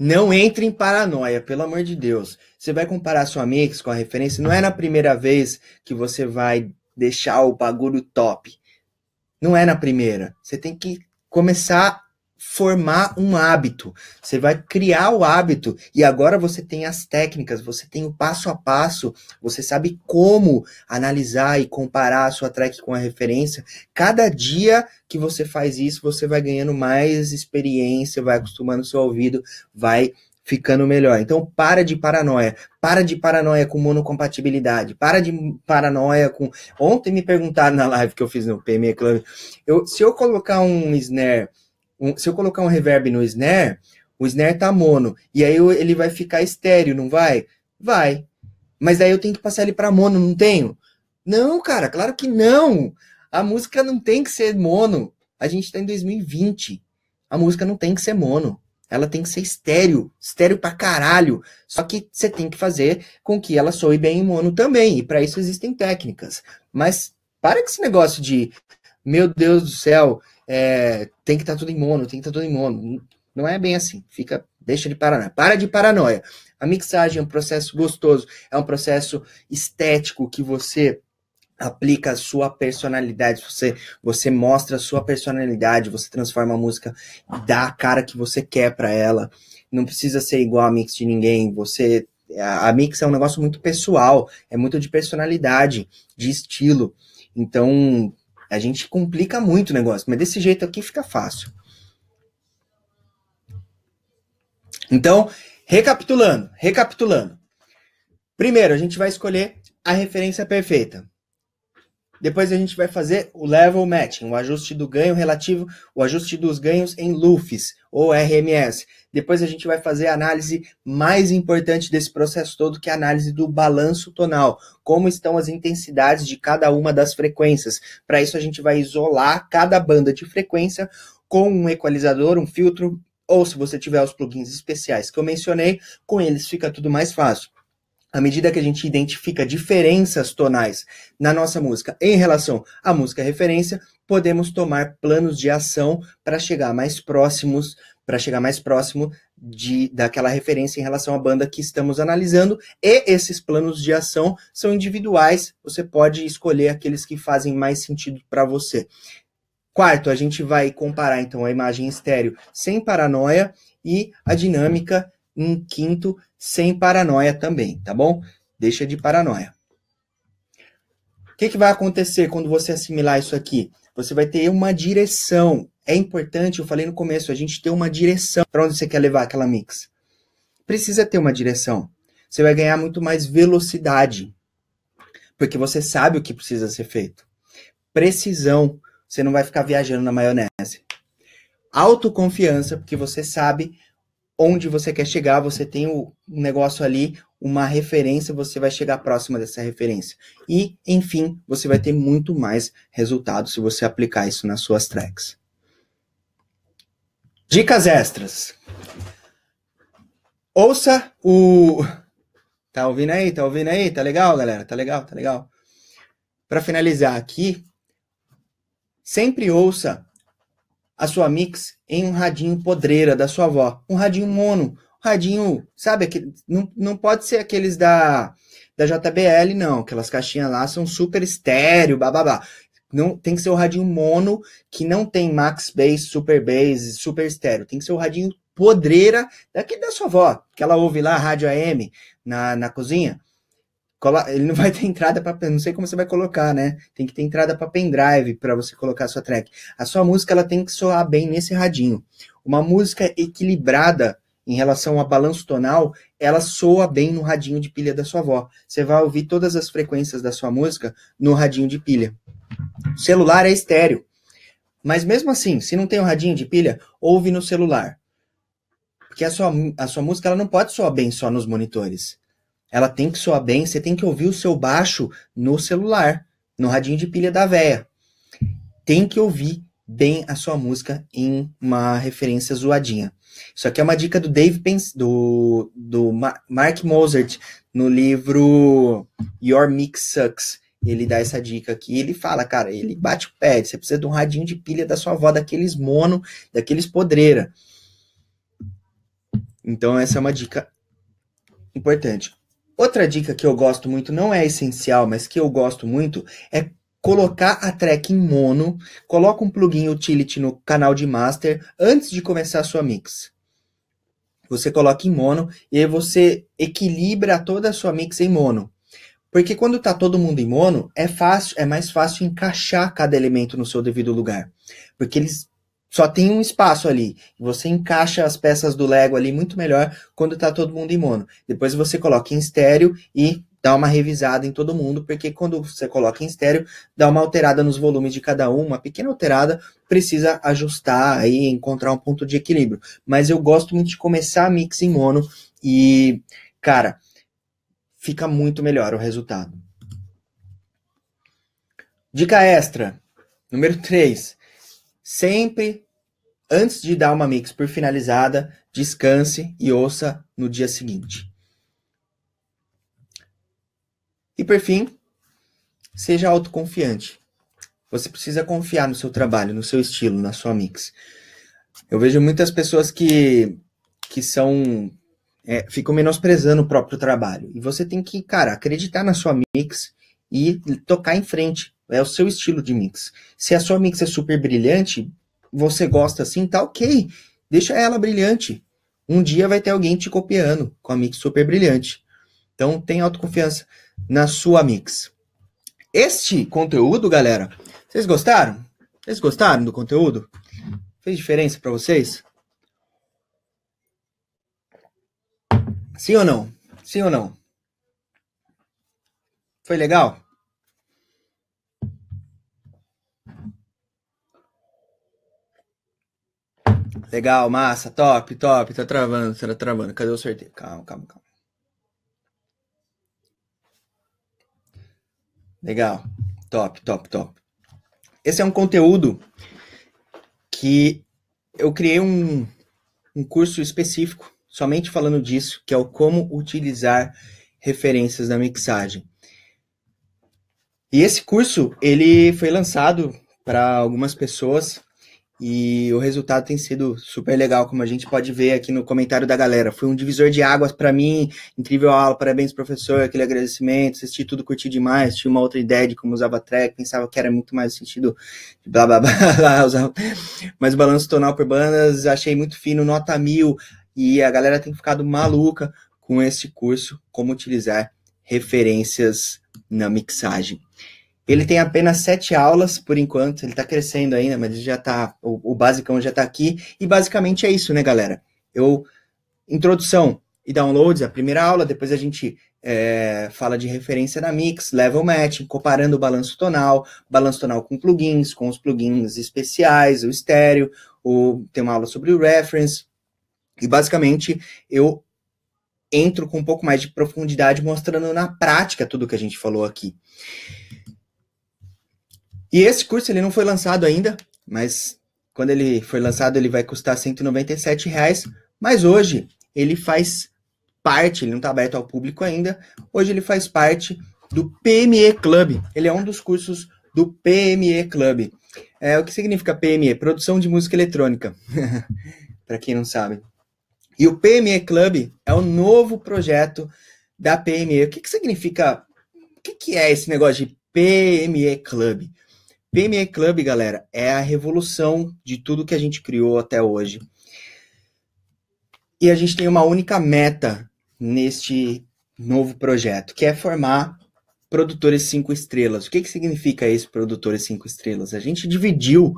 não entre em paranoia, pelo amor de Deus. Você vai comparar sua mix com a referência, não é na primeira vez que você vai deixar o bagulho top. Não é na primeira. Você tem que começar formar um hábito, você vai criar o hábito e agora você tem as técnicas, você tem o passo a passo, você sabe como analisar e comparar a sua track com a referência. Cada dia que você faz isso, você vai ganhando mais experiência, vai acostumando seu ouvido, vai ficando melhor. Então para de paranoia, para de paranoia com monocompatibilidade, para de paranoia com. Ontem me perguntaram na live que eu fiz no PME Club, eu, se eu colocar um snare um, se eu colocar um reverb no snare, o snare tá mono, e aí eu, ele vai ficar estéreo, não vai? Vai. Mas aí eu tenho que passar ele para mono, não tenho? Não, cara, claro que não. A música não tem que ser mono. A gente está em 2020. A música não tem que ser mono. Ela tem que ser estéreo, estéreo pra caralho. Só que você tem que fazer com que ela soe bem em mono também. E para isso existem técnicas. Mas para com esse negócio de, meu Deus do céu, é, tem que estar tá tudo em mono, tem que estar tá tudo em mono. Não é bem assim. Fica, deixa de paranoia. Para de paranoia. A mixagem é um processo gostoso, é um processo estético que você aplica a sua personalidade, você você mostra a sua personalidade, você transforma a música, dá a cara que você quer para ela. Não precisa ser igual a mix de ninguém, você a, a mix é um negócio muito pessoal, é muito de personalidade, de estilo. Então, a gente complica muito o negócio, mas desse jeito aqui fica fácil. Então, recapitulando, recapitulando. Primeiro, a gente vai escolher a referência perfeita. Depois a gente vai fazer o level matching, o ajuste do ganho relativo, o ajuste dos ganhos em LUFs ou RMS. Depois a gente vai fazer a análise mais importante desse processo todo, que é a análise do balanço tonal. Como estão as intensidades de cada uma das frequências. Para isso a gente vai isolar cada banda de frequência com um equalizador, um filtro, ou se você tiver os plugins especiais que eu mencionei, com eles fica tudo mais fácil à medida que a gente identifica diferenças tonais na nossa música em relação à música referência, podemos tomar planos de ação para chegar mais próximos, para chegar mais próximo de daquela referência em relação à banda que estamos analisando, e esses planos de ação são individuais, você pode escolher aqueles que fazem mais sentido para você. Quarto, a gente vai comparar então a imagem estéreo sem paranoia e a dinâmica em quinto sem paranoia também, tá bom? Deixa de paranoia. O que, que vai acontecer quando você assimilar isso aqui? Você vai ter uma direção. É importante, eu falei no começo, a gente ter uma direção para onde você quer levar aquela mix. Precisa ter uma direção. Você vai ganhar muito mais velocidade, porque você sabe o que precisa ser feito. Precisão, você não vai ficar viajando na maionese autoconfiança, porque você sabe onde você quer chegar, você tem o, um negócio ali, uma referência, você vai chegar próxima dessa referência. E, enfim, você vai ter muito mais resultado se você aplicar isso nas suas tracks. Dicas extras. Ouça o. Tá ouvindo aí? Tá ouvindo aí? Tá legal, galera? Tá legal, tá legal. Para finalizar aqui, sempre ouça a sua mix em um radinho podreira da sua avó. Um radinho mono. Um radinho, sabe? Não, não pode ser aqueles da, da JBL, não. Aquelas caixinhas lá são super estéreo, bababá. Não, tem que ser o radinho mono, que não tem max bass, super bass, super estéreo. Tem que ser o radinho podreira daquele da sua avó, que ela ouve lá, rádio AM, na, na cozinha ele não vai ter entrada para não sei como você vai colocar, né? Tem que ter entrada para pendrive para você colocar a sua track. A sua música ela tem que soar bem nesse radinho. Uma música equilibrada em relação a balanço tonal, ela soa bem no radinho de pilha da sua avó. Você vai ouvir todas as frequências da sua música no radinho de pilha. O celular é estéreo. Mas mesmo assim, se não tem um radinho de pilha, ouve no celular. Porque a sua, a sua música ela não pode soar bem só nos monitores ela tem que soar bem, você tem que ouvir o seu baixo no celular, no radinho de pilha da véia. Tem que ouvir bem a sua música em uma referência zoadinha. Isso aqui é uma dica do Dave Pens do, do Mark Mozart no livro Your Mix Sucks. Ele dá essa dica aqui, ele fala, cara, ele bate o pé, você precisa de um radinho de pilha da sua avó, daqueles mono, daqueles podreira. Então essa é uma dica importante. Outra dica que eu gosto muito, não é essencial, mas que eu gosto muito, é colocar a track em mono, coloca um plugin utility no canal de master antes de começar a sua mix. Você coloca em mono e aí você equilibra toda a sua mix em mono. Porque quando tá todo mundo em mono, é fácil, é mais fácil encaixar cada elemento no seu devido lugar, porque eles só tem um espaço ali. Você encaixa as peças do Lego ali muito melhor quando tá todo mundo em mono. Depois você coloca em estéreo e dá uma revisada em todo mundo, porque quando você coloca em estéreo, dá uma alterada nos volumes de cada um, uma pequena alterada, precisa ajustar aí, encontrar um ponto de equilíbrio. Mas eu gosto muito de começar a mix em mono e, cara, fica muito melhor o resultado. Dica extra, número 3 Sempre antes de dar uma mix por finalizada, descanse e ouça no dia seguinte. E por fim, seja autoconfiante. Você precisa confiar no seu trabalho, no seu estilo, na sua mix. Eu vejo muitas pessoas que, que são. É, ficam menosprezando o próprio trabalho. E você tem que, cara, acreditar na sua mix e tocar em frente é o seu estilo de mix. Se a sua mix é super brilhante, você gosta assim, tá ok. Deixa ela brilhante. Um dia vai ter alguém te copiando com a mix super brilhante. Então, tem autoconfiança na sua mix. Este conteúdo, galera, vocês gostaram? Vocês gostaram do conteúdo? Fez diferença para vocês? Sim ou não? Sim ou não? Foi legal? Legal, massa, top, top. Tá travando, será tá travando. Cadê o sorteio? Calma, calma, calma. Legal, top, top, top. Esse é um conteúdo que eu criei um, um curso específico, somente falando disso, que é o como utilizar referências na mixagem. E esse curso, ele foi lançado para algumas pessoas e o resultado tem sido super legal, como a gente pode ver aqui no comentário da galera. Foi um divisor de águas para mim, incrível aula, parabéns professor, aquele agradecimento, assisti tudo, curti demais, tinha uma outra ideia de como usava track, pensava que era muito mais sentido blá blá blá, blá usava... mas o balanço tonal por bandas, achei muito fino, nota mil, e a galera tem ficado maluca com esse curso, como utilizar referências na mixagem. Ele tem apenas sete aulas por enquanto, ele está crescendo ainda, mas já tá, o, o basicão já está aqui. E basicamente é isso, né, galera? Eu, introdução e downloads, a primeira aula, depois a gente é, fala de referência na Mix, level matching, comparando o balanço tonal, balanço tonal com plugins, com os plugins especiais, o estéreo, o, tem uma aula sobre o reference, e basicamente eu entro com um pouco mais de profundidade mostrando na prática tudo que a gente falou aqui. E esse curso ele não foi lançado ainda, mas quando ele foi lançado ele vai custar 197 reais, mas hoje ele faz parte, ele não está aberto ao público ainda, hoje ele faz parte do PME Club. Ele é um dos cursos do PME Club. É, o que significa PME? Produção de Música Eletrônica, para quem não sabe. E o PME Club é o novo projeto da PME. O que, que significa? O que, que é esse negócio de PME Club? PME Club, galera, é a revolução de tudo que a gente criou até hoje. E a gente tem uma única meta neste novo projeto, que é formar produtores cinco estrelas. O que, que significa isso, produtores cinco estrelas? A gente dividiu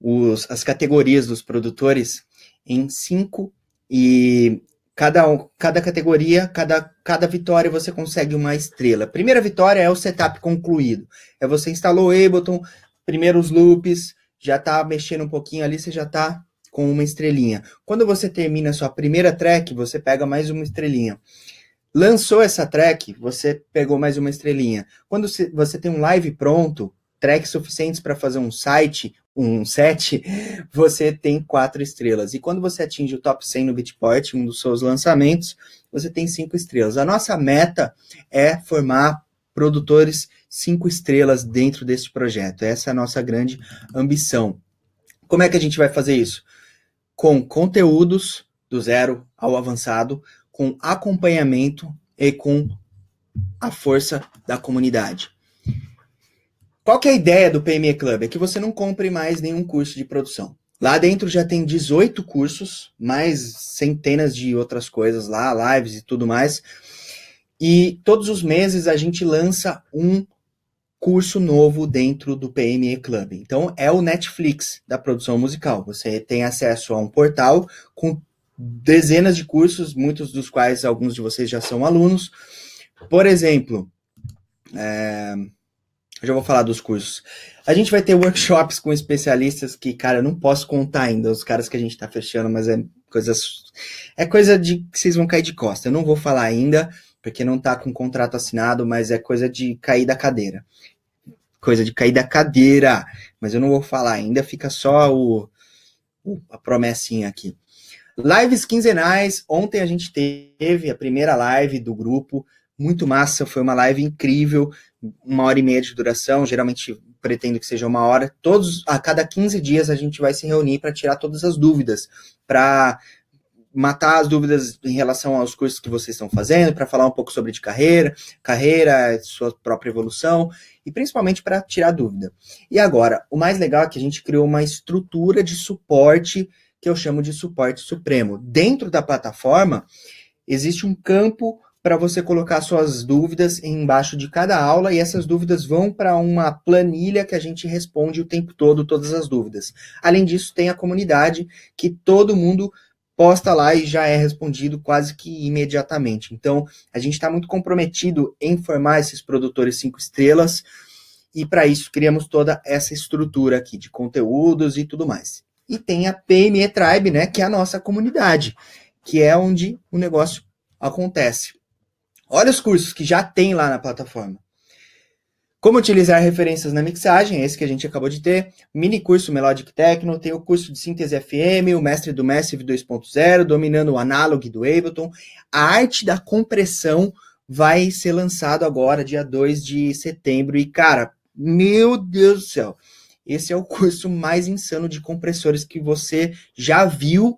os, as categorias dos produtores em cinco e Cada, um, cada categoria, cada, cada vitória você consegue uma estrela. Primeira vitória é o setup concluído. É você instalou o Ableton, primeiros loops, já tá mexendo um pouquinho ali, você já tá com uma estrelinha. Quando você termina a sua primeira track, você pega mais uma estrelinha. Lançou essa track, você pegou mais uma estrelinha. Quando você tem um live pronto, tracks suficientes para fazer um site, um set, você tem quatro estrelas. E quando você atinge o top 100 no Bitport, um dos seus lançamentos, você tem cinco estrelas. A nossa meta é formar produtores cinco estrelas dentro desse projeto. Essa é a nossa grande ambição. Como é que a gente vai fazer isso? Com conteúdos do zero ao avançado, com acompanhamento e com a força da comunidade. Qual que é a ideia do PME Club? É que você não compre mais nenhum curso de produção. Lá dentro já tem 18 cursos, mais centenas de outras coisas lá, lives e tudo mais. E todos os meses a gente lança um curso novo dentro do PME Club. Então é o Netflix da produção musical. Você tem acesso a um portal com dezenas de cursos, muitos dos quais alguns de vocês já são alunos. Por exemplo, é... Eu já vou falar dos cursos. A gente vai ter workshops com especialistas que, cara, eu não posso contar ainda os caras que a gente tá fechando, mas é coisa, é coisa de que vocês vão cair de costa. Eu não vou falar ainda, porque não tá com contrato assinado, mas é coisa de cair da cadeira. Coisa de cair da cadeira. Mas eu não vou falar ainda, fica só o, o a promessinha aqui. Lives quinzenais. Ontem a gente teve a primeira live do grupo. Muito massa, foi uma live incrível uma hora e meia de duração, geralmente pretendo que seja uma hora. Todos a cada 15 dias a gente vai se reunir para tirar todas as dúvidas, para matar as dúvidas em relação aos cursos que vocês estão fazendo, para falar um pouco sobre de carreira, carreira, sua própria evolução e principalmente para tirar dúvida. E agora, o mais legal é que a gente criou uma estrutura de suporte que eu chamo de suporte supremo. Dentro da plataforma existe um campo para você colocar suas dúvidas embaixo de cada aula e essas dúvidas vão para uma planilha que a gente responde o tempo todo todas as dúvidas. Além disso, tem a comunidade que todo mundo posta lá e já é respondido quase que imediatamente. Então, a gente está muito comprometido em formar esses produtores cinco estrelas e para isso criamos toda essa estrutura aqui de conteúdos e tudo mais. E tem a PME Tribe, né, que é a nossa comunidade, que é onde o negócio acontece. Olha os cursos que já tem lá na plataforma. Como utilizar referências na mixagem, esse que a gente acabou de ter, mini curso Melodic Techno, tem o curso de síntese FM, o mestre do Massive 2.0, dominando o analog do Ableton. A arte da compressão vai ser lançado agora, dia 2 de setembro, e cara, meu Deus do céu, esse é o curso mais insano de compressores que você já viu.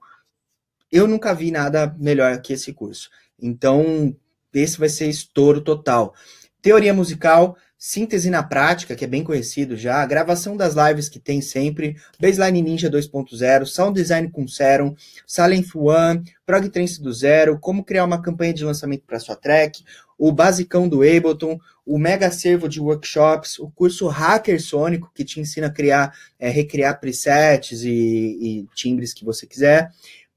Eu nunca vi nada melhor que esse curso. Então, esse vai ser estouro total. Teoria musical, síntese na prática, que é bem conhecido já, a gravação das lives que tem sempre, Baseline Ninja 2.0, Sound Design com Serum, Silent One, Prog Trance do Zero, como criar uma campanha de lançamento para sua track, o basicão do Ableton, o mega acervo de workshops, o curso Hacker Sônico, que te ensina a criar, é, recriar presets e, e timbres que você quiser,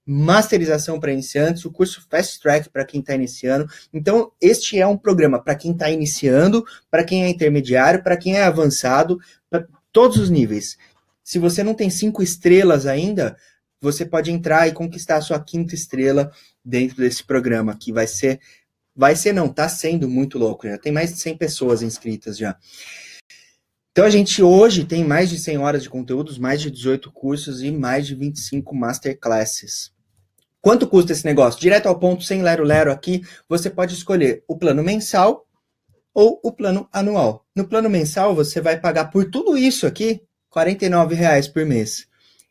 masterização para iniciantes, o curso Fast Track para quem está iniciando. Então, este é um programa para quem está iniciando, para quem é intermediário, para quem é avançado, para todos os níveis. Se você não tem cinco estrelas ainda, você pode entrar e conquistar a sua quinta estrela dentro desse programa, que vai ser. Vai ser, não, está sendo muito louco. Já tem mais de 100 pessoas inscritas já. Então a gente hoje tem mais de 100 horas de conteúdos, mais de 18 cursos e mais de 25 masterclasses. Quanto custa esse negócio? Direto ao ponto, sem lero-lero aqui, você pode escolher o plano mensal ou o plano anual. No plano mensal, você vai pagar por tudo isso aqui R$ 49,00 por mês.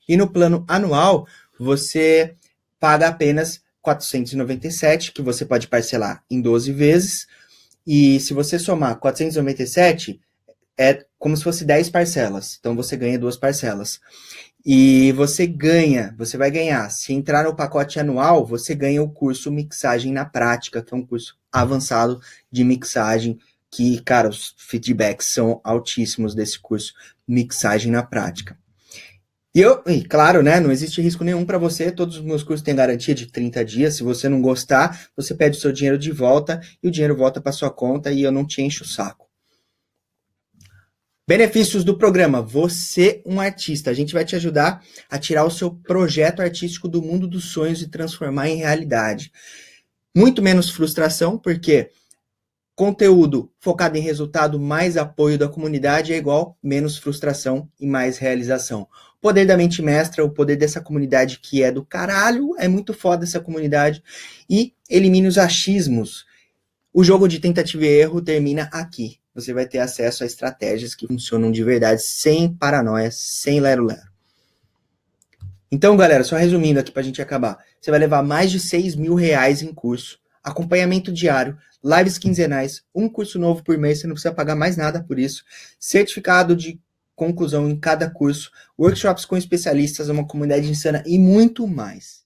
E no plano anual, você paga apenas 497, que você pode parcelar em 12 vezes. E se você somar 497, é como se fosse 10 parcelas. Então você ganha duas parcelas. E você ganha, você vai ganhar. Se entrar no pacote anual, você ganha o curso Mixagem na Prática, que é um curso avançado de mixagem, que, cara, os feedbacks são altíssimos desse curso Mixagem na Prática. E eu, e claro, né, não existe risco nenhum para você, todos os meus cursos têm garantia de 30 dias. Se você não gostar, você pede o seu dinheiro de volta e o dinheiro volta para sua conta e eu não te encho o saco. Benefícios do programa. Você, um artista. A gente vai te ajudar a tirar o seu projeto artístico do mundo dos sonhos e transformar em realidade. Muito menos frustração, porque conteúdo focado em resultado mais apoio da comunidade é igual menos frustração e mais realização. O poder da mente mestra, o poder dessa comunidade que é do caralho, é muito foda essa comunidade. E elimine os achismos. O jogo de tentativa e erro termina aqui você vai ter acesso a estratégias que funcionam de verdade, sem paranoia, sem lero-lero. Então, galera, só resumindo aqui para a gente acabar. Você vai levar mais de 6 mil reais em curso, acompanhamento diário, lives quinzenais, um curso novo por mês, você não precisa pagar mais nada por isso, certificado de conclusão em cada curso, workshops com especialistas, é uma comunidade insana e muito mais.